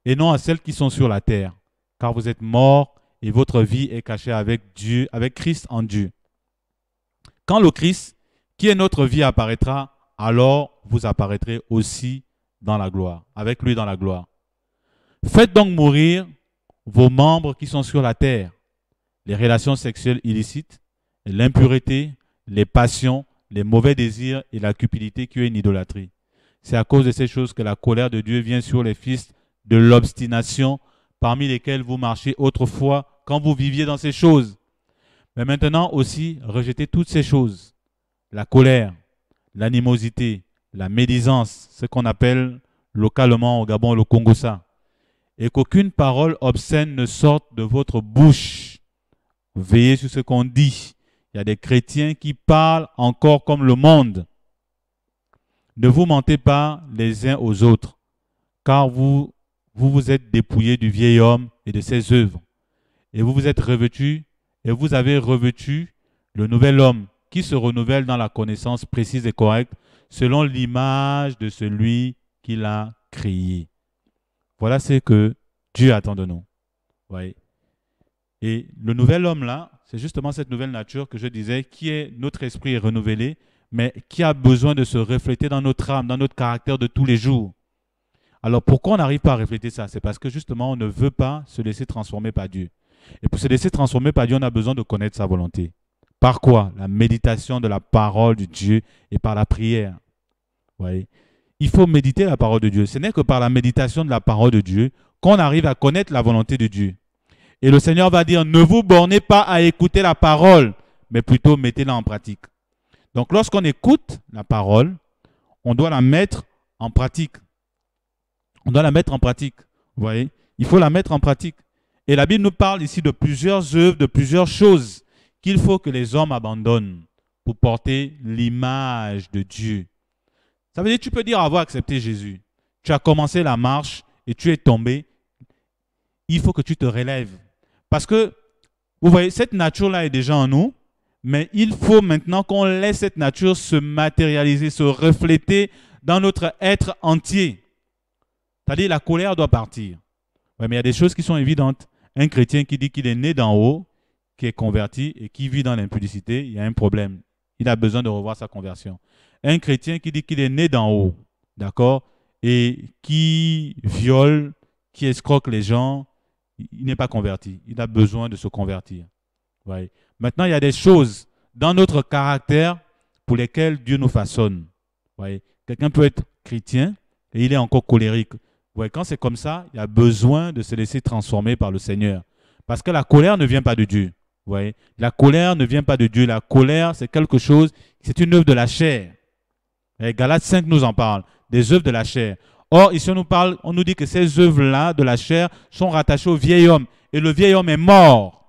et non à celles qui sont sur la terre, car vous êtes morts et votre vie est cachée avec Dieu, avec Christ en Dieu. Quand le Christ, qui est notre vie, apparaîtra, alors vous apparaîtrez aussi dans la gloire, avec lui dans la gloire. Faites donc mourir vos membres qui sont sur la terre, les relations sexuelles illicites, l'impureté, les passions, les mauvais désirs et la cupidité qui est une idolâtrie. C'est à cause de ces choses que la colère de Dieu vient sur les fils de l'obstination, parmi lesquels vous marchiez autrefois quand vous viviez dans ces choses. Mais maintenant aussi, rejetez toutes ces choses. La colère, l'animosité, la médisance, ce qu'on appelle localement au Gabon le ça Et qu'aucune parole obscène ne sorte de votre bouche Veillez sur ce qu'on dit. Il y a des chrétiens qui parlent encore comme le monde. Ne vous mentez pas les uns aux autres, car vous vous, êtes dépouillés du vieil homme et de ses œuvres. Et vous vous êtes revêtus, et vous avez revêtu le nouvel homme qui se renouvelle dans la connaissance précise et correcte selon l'image de celui qui l'a créé. Voilà ce que Dieu attend de nous. Et le nouvel homme-là, c'est justement cette nouvelle nature que je disais, qui est notre esprit renouvelé, mais qui a besoin de se refléter dans notre âme, dans notre caractère de tous les jours. Alors pourquoi on n'arrive pas à refléter ça C'est parce que justement on ne veut pas se laisser transformer par Dieu. Et pour se laisser transformer par Dieu, on a besoin de connaître sa volonté. Par quoi La méditation de la parole de Dieu et par la prière. Vous voyez Il faut méditer la parole de Dieu. Ce n'est que par la méditation de la parole de Dieu qu'on arrive à connaître la volonté de Dieu. Et le Seigneur va dire, ne vous bornez pas à écouter la parole, mais plutôt mettez-la en pratique. Donc lorsqu'on écoute la parole, on doit la mettre en pratique. On doit la mettre en pratique. Vous voyez Il faut la mettre en pratique. Et la Bible nous parle ici de plusieurs œuvres, de plusieurs choses qu'il faut que les hommes abandonnent pour porter l'image de Dieu. Ça veut dire tu peux dire avoir accepté Jésus. Tu as commencé la marche et tu es tombé. Il faut que tu te relèves. Parce que, vous voyez, cette nature-là est déjà en nous, mais il faut maintenant qu'on laisse cette nature se matérialiser, se refléter dans notre être entier. C'est-à-dire, la colère doit partir. mais il y a des choses qui sont évidentes. Un chrétien qui dit qu'il est né d'en haut, qui est converti et qui vit dans l'impudicité, il y a un problème. Il a besoin de revoir sa conversion. Un chrétien qui dit qu'il est né d'en haut, d'accord, et qui viole, qui escroque les gens, il n'est pas converti. Il a besoin de se convertir. Maintenant, il y a des choses dans notre caractère pour lesquelles Dieu nous façonne. Quelqu'un peut être chrétien et il est encore colérique. quand c'est comme ça, il a besoin de se laisser transformer par le Seigneur. Parce que la colère ne vient pas de Dieu. La colère ne vient pas de Dieu. La colère, c'est quelque chose, c'est une œuvre de la chair. Et Galates 5 nous en parle, des œuvres de la chair. Or, ici, on nous parle, on nous dit que ces œuvres-là de la chair sont rattachées au vieil homme. Et le vieil homme est mort.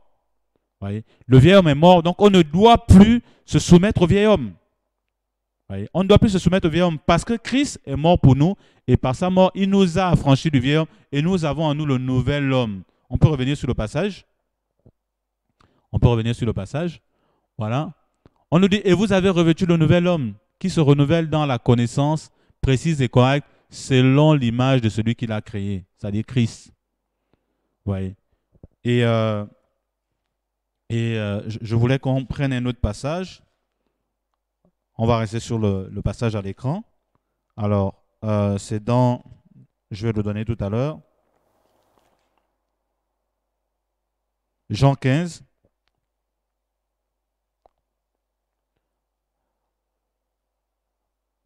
le vieil homme est mort, donc on ne doit plus se soumettre au vieil homme. on ne doit plus se soumettre au vieil homme parce que Christ est mort pour nous et par sa mort, il nous a affranchis du vieil homme et nous avons en nous le nouvel homme. On peut revenir sur le passage On peut revenir sur le passage. Voilà. On nous dit, et vous avez revêtu le nouvel homme qui se renouvelle dans la connaissance précise et correcte selon l'image de celui qui l'a créé, c'est-à-dire Christ. voyez. Et, euh, et euh, je voulais qu'on prenne un autre passage. On va rester sur le, passage à l'écran. Alors, euh, c'est dans, je vais le donner tout à l'heure, Jean 15.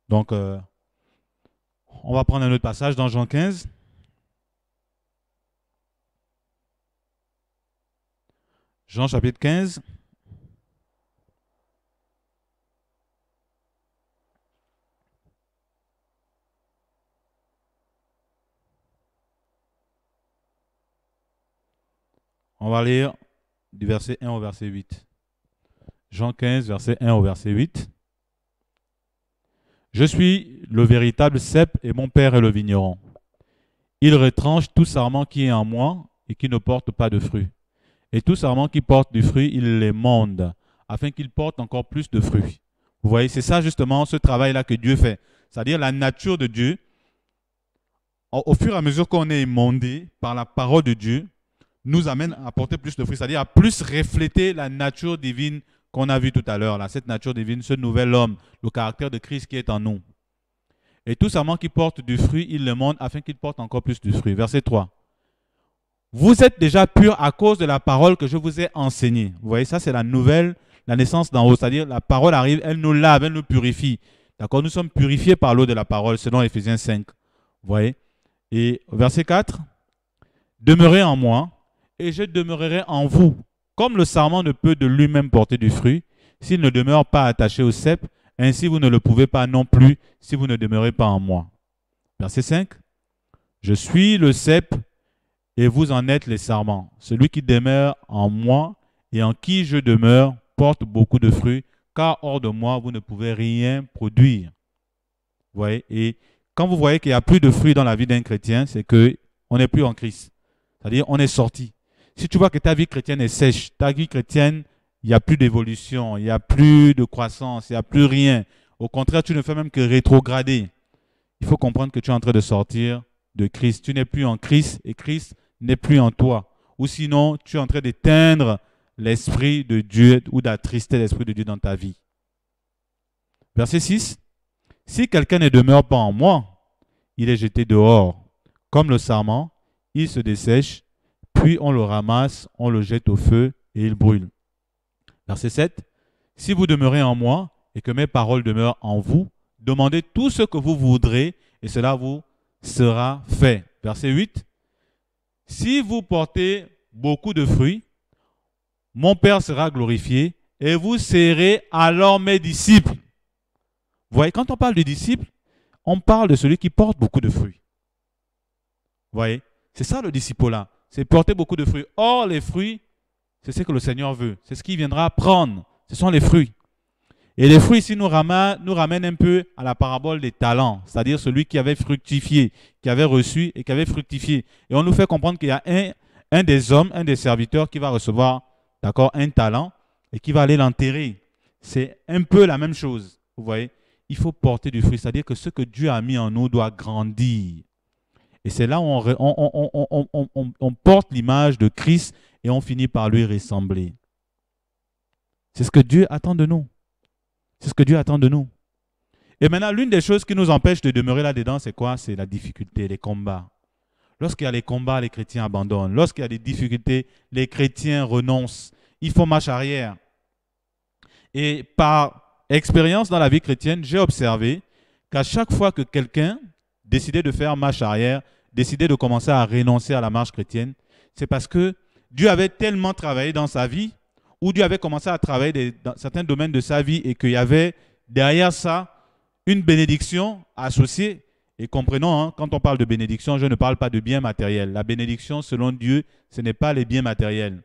Donc, on va prendre un autre passage dans Jean 15. Jean chapitre 15. On va lire du verset 1 au verset 8. Jean 15, verset 1 au verset 8. Je suis le véritable cep et mon père est le vigneron. Il retranche tout sarment qui est en moi et qui ne porte pas de fruits. Et tout serment qui porte du fruit, il monde afin qu'il porte encore plus de fruits. Vous voyez, c'est ça justement ce travail-là que Dieu fait. C'est-à-dire la nature de Dieu. Au fur et à mesure qu'on est immondé par la parole de Dieu, nous amène à porter plus de fruits, c'est-à-dire à plus refléter la nature divine qu'on a vu tout à l'heure, cette nature divine, ce nouvel homme, le caractère de Christ qui est en nous. Et tout serment qui porte du fruit, il le montre afin qu'il porte encore plus de fruit. Verset 3. Vous êtes déjà purs à cause de la parole que je vous ai enseignée. Vous voyez, ça c'est la nouvelle, la naissance d'en haut. C'est-à-dire la parole arrive, elle nous lave, elle nous purifie. D'accord Nous sommes purifiés par l'eau de la parole, selon Ephésiens 5. Vous voyez Et verset 4. Demeurez en moi et je demeurerai en vous. Comme le sarment ne peut de lui-même porter du fruit, s'il ne demeure pas attaché au cep, ainsi vous ne le pouvez pas non plus si vous ne demeurez pas en moi. Verset 5. Je suis le cep et vous en êtes les sarments. Celui qui demeure en moi et en qui je demeure porte beaucoup de fruits, car hors de moi, vous ne pouvez rien produire. Vous voyez Et quand vous voyez qu'il n'y a plus de fruits dans la vie d'un chrétien, c'est que on n'est plus en Christ. C'est-à-dire, on est sorti si tu vois que ta vie chrétienne est sèche, ta vie chrétienne, il n'y a plus d'évolution, il n'y a plus de croissance, il n'y a plus rien. Au contraire, tu ne fais même que rétrograder. Il faut comprendre que tu es en train de sortir de Christ. Tu n'es plus en Christ et Christ n'est plus en toi. Ou sinon, tu es en train d'éteindre l'Esprit de Dieu ou d'attrister l'Esprit de Dieu dans ta vie. Verset 6. Si quelqu'un ne demeure pas en moi, il est jeté dehors. Comme le sarment, il se dessèche puis on le ramasse, on le jette au feu et il brûle. Verset 7. Si vous demeurez en moi et que mes paroles demeurent en vous, demandez tout ce que vous voudrez et cela vous sera fait. Verset 8. Si vous portez beaucoup de fruits, mon Père sera glorifié et vous serez alors mes disciples. Vous voyez, quand on parle de disciples, on parle de celui qui porte beaucoup de fruits. Vous voyez, c'est ça le disciple là c'est porter beaucoup de fruits. Or, les fruits, c'est ce que le Seigneur veut. C'est ce qu'il viendra prendre. Ce sont les fruits. Et les fruits ici nous ramènent, nous un peu à la parabole des talents, c'est-à-dire celui qui avait fructifié, qui avait reçu et qui avait fructifié. Et on nous fait comprendre qu'il y a un, un des hommes, un des serviteurs qui va recevoir, d'accord, un talent et qui va aller l'enterrer. C'est un peu la même chose, vous voyez. Il faut porter du fruit, c'est-à-dire que ce que Dieu a mis en nous doit grandir. Et c'est là où on, porte l'image de Christ et on finit par lui ressembler. C'est ce que Dieu attend de nous. C'est ce que Dieu attend de nous. Et maintenant, l'une des choses qui nous empêche de demeurer là-dedans, c'est quoi C'est la difficulté, les combats. Lorsqu'il y a les combats, les chrétiens abandonnent. Lorsqu'il y a des difficultés, les chrétiens renoncent. Ils font marche arrière. Et par expérience dans la vie chrétienne, j'ai observé qu'à chaque fois que quelqu'un décidait de faire marche arrière, décidé de commencer à renoncer à la marche chrétienne, c'est parce que Dieu avait tellement travaillé dans sa vie, ou Dieu avait commencé à travailler dans certains domaines de sa vie et qu'il y avait derrière ça une bénédiction associée. Et comprenons, hein, quand on parle de bénédiction, je ne parle pas de biens matériels. La bénédiction, selon Dieu, ce n'est pas les biens matériels.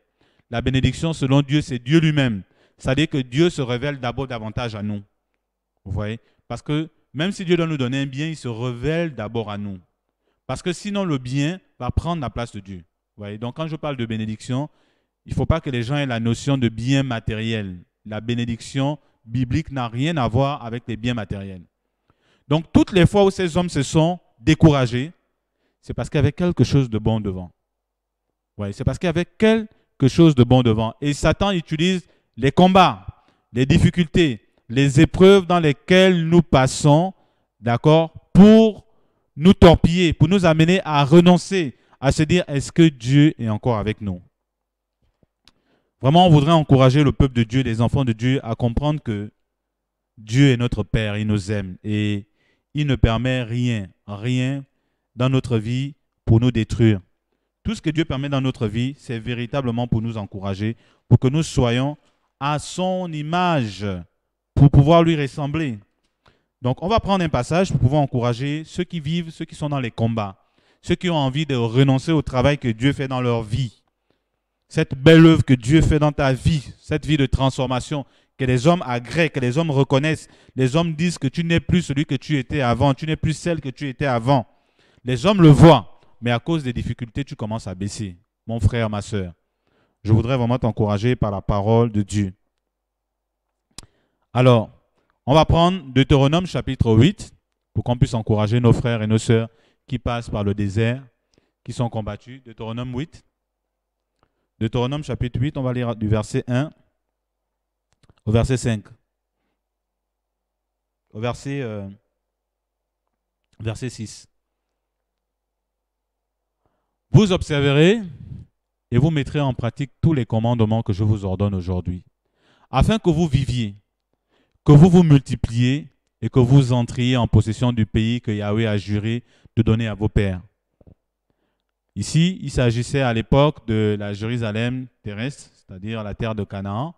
La bénédiction, selon Dieu, c'est Dieu lui-même. C'est-à-dire que Dieu se révèle d'abord davantage à nous. Vous voyez Parce que même si Dieu doit nous donner un bien, il se révèle d'abord à nous. Parce que sinon, le bien va prendre la place de Dieu. voyez Donc, quand je parle de bénédiction, il ne faut pas que les gens aient la notion de bien matériel. La bénédiction biblique n'a rien à voir avec les biens matériels. Donc, toutes les fois où ces hommes se sont découragés, c'est parce qu'il y avait quelque chose de bon devant. Ouais, c'est parce qu'il y avait quelque chose de bon devant. Et Satan utilise les combats, les difficultés, les épreuves dans lesquelles nous passons, d'accord, pour nous torpiller, pour nous amener à renoncer, à se dire est-ce que Dieu est encore avec nous Vraiment, on voudrait encourager le peuple de Dieu, les enfants de Dieu, à comprendre que Dieu est notre Père, il nous aime et il ne permet rien, rien dans notre vie pour nous détruire. Tout ce que Dieu permet dans notre vie, c'est véritablement pour nous encourager, pour que nous soyons à son image, pour pouvoir lui ressembler. Donc, on va prendre un passage pour pouvoir encourager ceux qui vivent, ceux qui sont dans les combats, ceux qui ont envie de renoncer au travail que Dieu fait dans leur vie. Cette belle œuvre que Dieu fait dans ta vie, cette vie de transformation, que les hommes agréent, que les hommes reconnaissent, les hommes disent que tu n'es plus celui que tu étais avant, tu n'es plus celle que tu étais avant. Les hommes le voient, mais à cause des difficultés, tu commences à baisser. Mon frère, ma soeur, je voudrais vraiment t'encourager par la parole de Dieu. Alors, on va prendre Deutéronome chapitre 8 pour qu'on puisse encourager nos frères et nos sœurs qui passent par le désert, qui sont combattus. Deutéronome 8. Deutéronome chapitre 8, on va lire du verset 1 au verset 5. Au verset, euh, verset 6. Vous observerez et vous mettrez en pratique tous les commandements que je vous ordonne aujourd'hui, afin que vous viviez que vous vous multipliez et que vous entriez en possession du pays que Yahweh a juré de donner à vos pères. Ici, il s'agissait à l'époque de la Jérusalem terrestre, c'est-à-dire la terre de Canaan.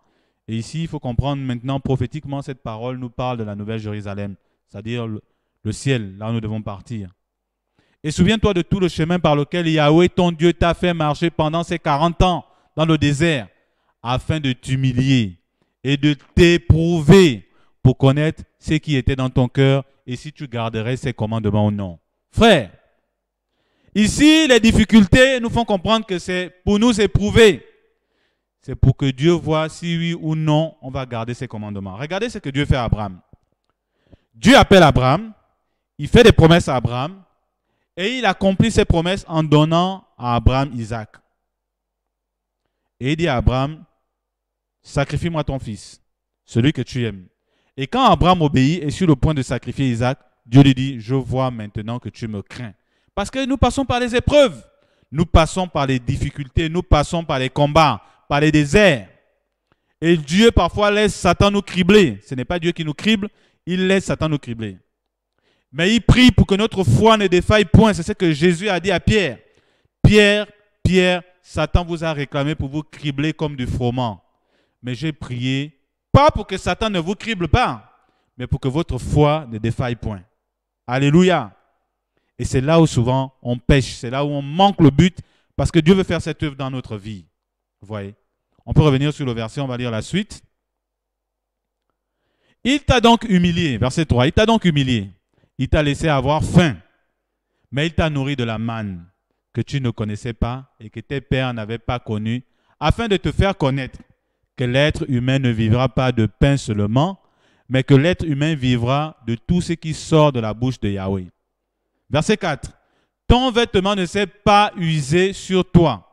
Et ici, il faut comprendre maintenant prophétiquement, cette parole nous parle de la nouvelle Jérusalem, c'est-à-dire le ciel, là où nous devons partir. Et souviens-toi de tout le chemin par lequel Yahweh, ton Dieu, t'a fait marcher pendant ces 40 ans dans le désert, afin de t'humilier et de t'éprouver pour connaître ce qui était dans ton cœur et si tu garderais ses commandements ou non. Frère, ici, les difficultés nous font comprendre que c'est pour nous éprouver. C'est pour que Dieu voit si oui ou non on va garder ses commandements. Regardez ce que Dieu fait à Abraham. Dieu appelle Abraham, il fait des promesses à Abraham et il accomplit ses promesses en donnant à Abraham Isaac. Et il dit à Abraham, sacrifie-moi ton fils, celui que tu aimes. Et quand Abraham obéit et sur le point de sacrifier Isaac, Dieu lui dit, je vois maintenant que tu me crains. Parce que nous passons par les épreuves, nous passons par les difficultés, nous passons par les combats, par les déserts. Et Dieu parfois laisse Satan nous cribler. Ce n'est pas Dieu qui nous crible, il laisse Satan nous cribler. Mais il prie pour que notre foi ne défaille point. C'est ce que Jésus a dit à Pierre. Pierre, Pierre, Satan vous a réclamé pour vous cribler comme du froment. Mais j'ai prié pas pour que Satan ne vous crible pas, mais pour que votre foi ne défaille point. Alléluia. Et c'est là où souvent on pêche, c'est là où on manque le but, parce que Dieu veut faire cette œuvre dans notre vie. Vous voyez On peut revenir sur le verset, on va lire la suite. Il t'a donc humilié, verset 3, il t'a donc humilié, il t'a laissé avoir faim, mais il t'a nourri de la manne que tu ne connaissais pas et que tes pères n'avaient pas connue, afin de te faire connaître que l'être humain ne vivra pas de pain seulement, mais que l'être humain vivra de tout ce qui sort de la bouche de Yahweh. Verset 4. Ton vêtement ne s'est pas usé sur toi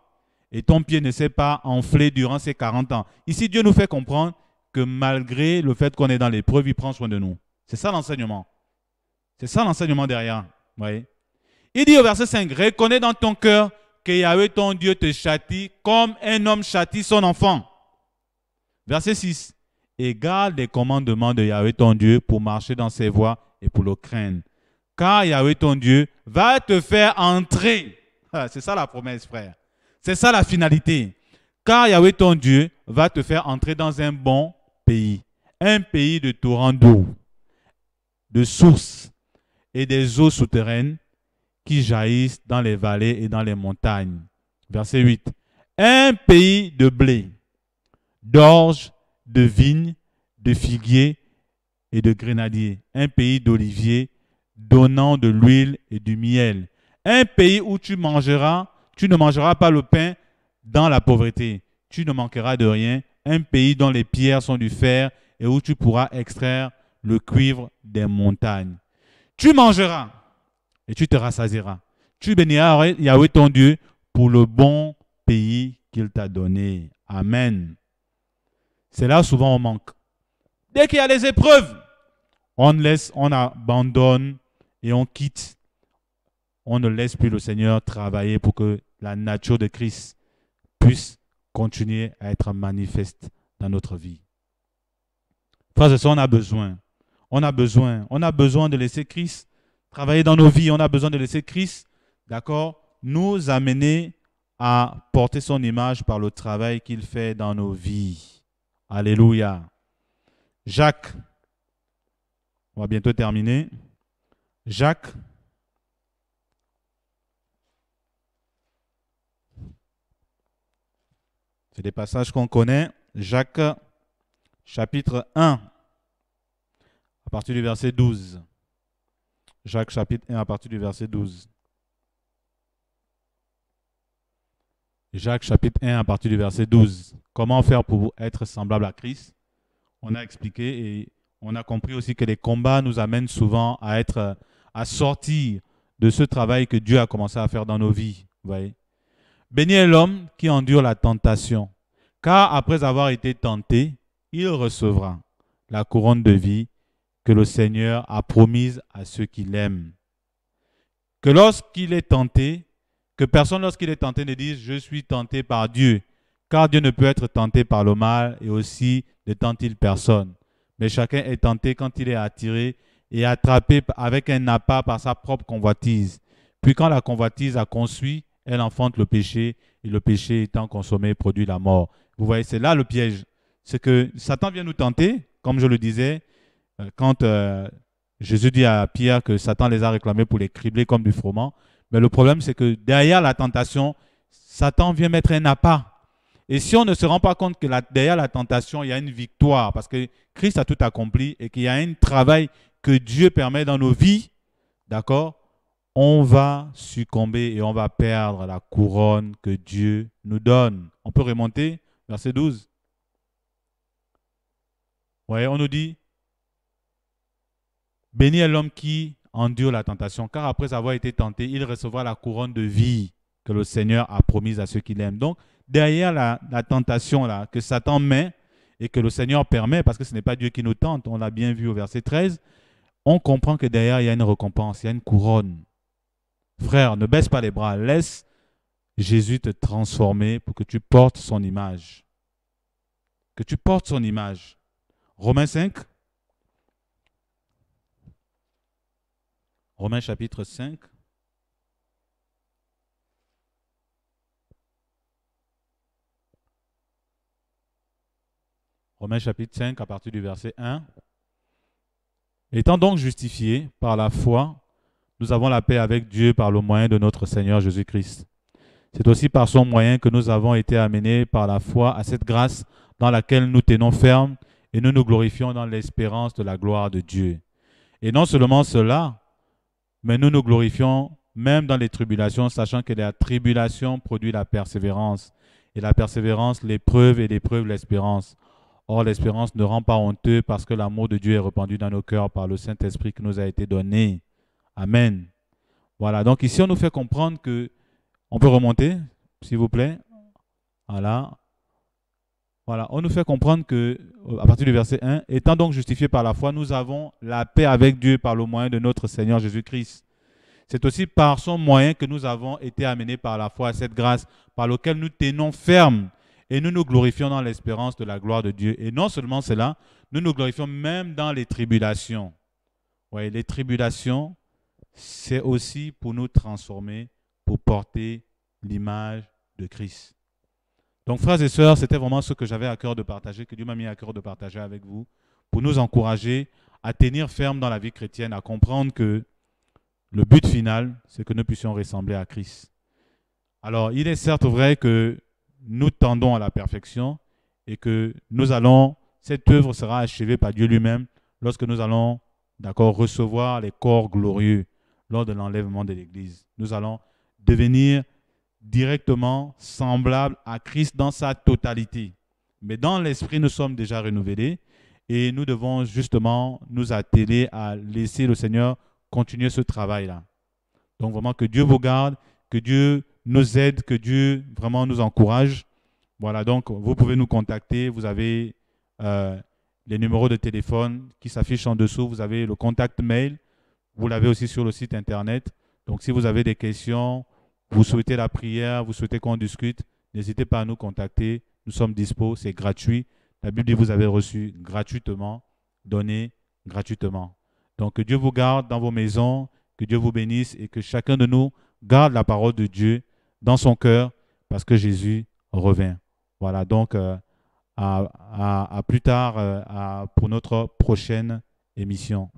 et ton pied ne s'est pas enflé durant ces 40 ans. Ici, Dieu nous fait comprendre que malgré le fait qu'on est dans l'épreuve, il prend soin de nous. C'est ça l'enseignement. C'est ça l'enseignement derrière. Voyez. Il dit au verset 5, reconnais dans ton cœur que Yahweh ton Dieu te châtie comme un homme châtie son enfant. Verset 6. Et garde les commandements de Yahweh ton Dieu pour marcher dans ses voies et pour le craindre. Car Yahweh ton Dieu va te faire entrer. Ah, c'est ça la promesse, frère. C'est ça la finalité. Car Yahweh ton Dieu va te faire entrer dans un bon pays. Un pays de torrents d'eau, de sources et des eaux souterraines qui jaillissent dans les vallées et dans les montagnes. Verset 8. Un pays de blé d'orge, de vigne, de figuier et de grenadier. Un pays d'oliviers donnant de l'huile et du miel. Un pays où tu mangeras, tu ne mangeras pas le pain dans la pauvreté. Tu ne manqueras de rien. Un pays dont les pierres sont du fer et où tu pourras extraire le cuivre des montagnes. Tu mangeras et tu te rassasieras. Tu béniras Yahweh ton Dieu pour le bon pays qu'il t'a donné. Amen. C'est là souvent on manque. Dès qu'il y a des épreuves, on laisse, on abandonne et on quitte. On ne laisse plus le Seigneur travailler pour que la nature de Christ puisse continuer à être manifeste dans notre vie. Face et ça, on a besoin. On a besoin. On a besoin de laisser Christ travailler dans nos vies. On a besoin de laisser Christ, d'accord, nous amener à porter son image par le travail qu'il fait dans nos vies. Alléluia. Jacques, on va bientôt terminer. Jacques, c'est des passages qu'on connaît. Jacques, chapitre 1, à partir du verset 12. Jacques, chapitre 1, à partir du verset 12. Jacques chapitre 1 à partir du verset 12. Comment faire pour être semblable à Christ On a expliqué et on a compris aussi que les combats nous amènent souvent à être à sortir de ce travail que Dieu a commencé à faire dans nos vies. Voyez. Béni est l'homme qui endure la tentation, car après avoir été tenté, il recevra la couronne de vie que le Seigneur a promise à ceux qui l'aiment. Que lorsqu'il est tenté, que personne, lorsqu'il est tenté, ne dise Je suis tenté par Dieu, car Dieu ne peut être tenté par le mal, et aussi ne tente-t-il personne. Mais chacun est tenté quand il est attiré et attrapé avec un appât par sa propre convoitise. Puis quand la convoitise a conçu, elle enfante le péché, et le péché étant consommé produit la mort. Vous voyez, c'est là le piège. C'est que Satan vient nous tenter, comme je le disais, euh, quand euh, Jésus dit à Pierre que Satan les a réclamés pour les cribler comme du froment, mais le problème, c'est que derrière la tentation, Satan vient mettre un appât. Et si on ne se rend pas compte que derrière la tentation, il y a une victoire, parce que Christ a tout accompli et qu'il y a un travail que Dieu permet dans nos vies, d'accord On va succomber et on va perdre la couronne que Dieu nous donne. On peut remonter, verset 12. Vous on nous dit, béni est l'homme qui endure la tentation, car après avoir été tenté, il recevra la couronne de vie que le Seigneur a promise à ceux qui l'aiment. Donc, derrière la, tentation là, que Satan met et que le Seigneur permet, parce que ce n'est pas Dieu qui nous tente, on l'a bien vu au verset 13, on comprend que derrière, il y a une récompense, il y a une couronne. Frère, ne baisse pas les bras, laisse Jésus te transformer pour que tu portes son image. Que tu portes son image. Romains 5, Romains chapitre 5. Romains chapitre 5 à partir du verset 1. Étant donc justifiés par la foi, nous avons la paix avec Dieu par le moyen de notre Seigneur Jésus-Christ. C'est aussi par son moyen que nous avons été amenés par la foi à cette grâce dans laquelle nous tenons ferme et nous nous glorifions dans l'espérance de la gloire de Dieu. Et non seulement cela, mais nous nous glorifions même dans les tribulations, sachant que la tribulation produit la persévérance, et la persévérance l'épreuve, et l'épreuve l'espérance. Or, l'espérance ne rend pas honteux parce que l'amour de Dieu est répandu dans nos cœurs par le Saint-Esprit qui nous a été donné. Amen. Voilà, donc ici on nous fait comprendre que, on peut remonter, s'il vous plaît. Voilà on nous fait comprendre que, euh, à partir du verset 1, étant donc justifiés par la foi, nous avons la paix avec Dieu par le moyen de notre Seigneur Jésus-Christ. C'est aussi par son moyen que nous avons été amenés par la foi à cette grâce, par laquelle nous tenons ferme et nous nous glorifions dans l'espérance de la gloire de Dieu. Et non seulement cela, nous nous glorifions même dans les tribulations. Oui, les tribulations, c'est aussi pour nous transformer, pour porter l'image de Christ. Donc, frères et sœurs, c'était vraiment ce que j'avais à cœur de partager, que Dieu m'a mis à cœur de partager avec vous, pour nous encourager à tenir ferme dans la vie chrétienne, à comprendre que le but final, c'est que nous puissions ressembler à Christ. Alors, il est certes vrai que nous tendons à la perfection et que nous allons, cette œuvre sera achevée par Dieu lui-même lorsque nous allons, d'accord, recevoir les corps glorieux lors de l'enlèvement de l'Église. Nous allons devenir directement semblable à Christ dans sa totalité. Mais dans l'esprit, nous sommes déjà renouvelés et nous devons justement nous atteler à laisser le Seigneur continuer ce travail-là. Donc vraiment que Dieu vous garde, que Dieu nous aide, que Dieu vraiment nous encourage. Voilà, donc vous pouvez nous contacter. Vous avez euh, les numéros de téléphone qui s'affichent en dessous. Vous avez le contact mail. Vous l'avez aussi sur le site internet. Donc si vous avez des questions, vous souhaitez la prière, vous souhaitez qu'on discute, n'hésitez pas à nous contacter. Nous sommes dispo, c'est gratuit. La Bible vous avez reçu gratuitement, donné gratuitement. Donc que Dieu vous garde dans vos maisons, que Dieu vous bénisse et que chacun de nous garde la parole de Dieu dans son cœur parce que Jésus revient. Voilà, donc euh, à, plus tard euh, pour notre prochaine émission.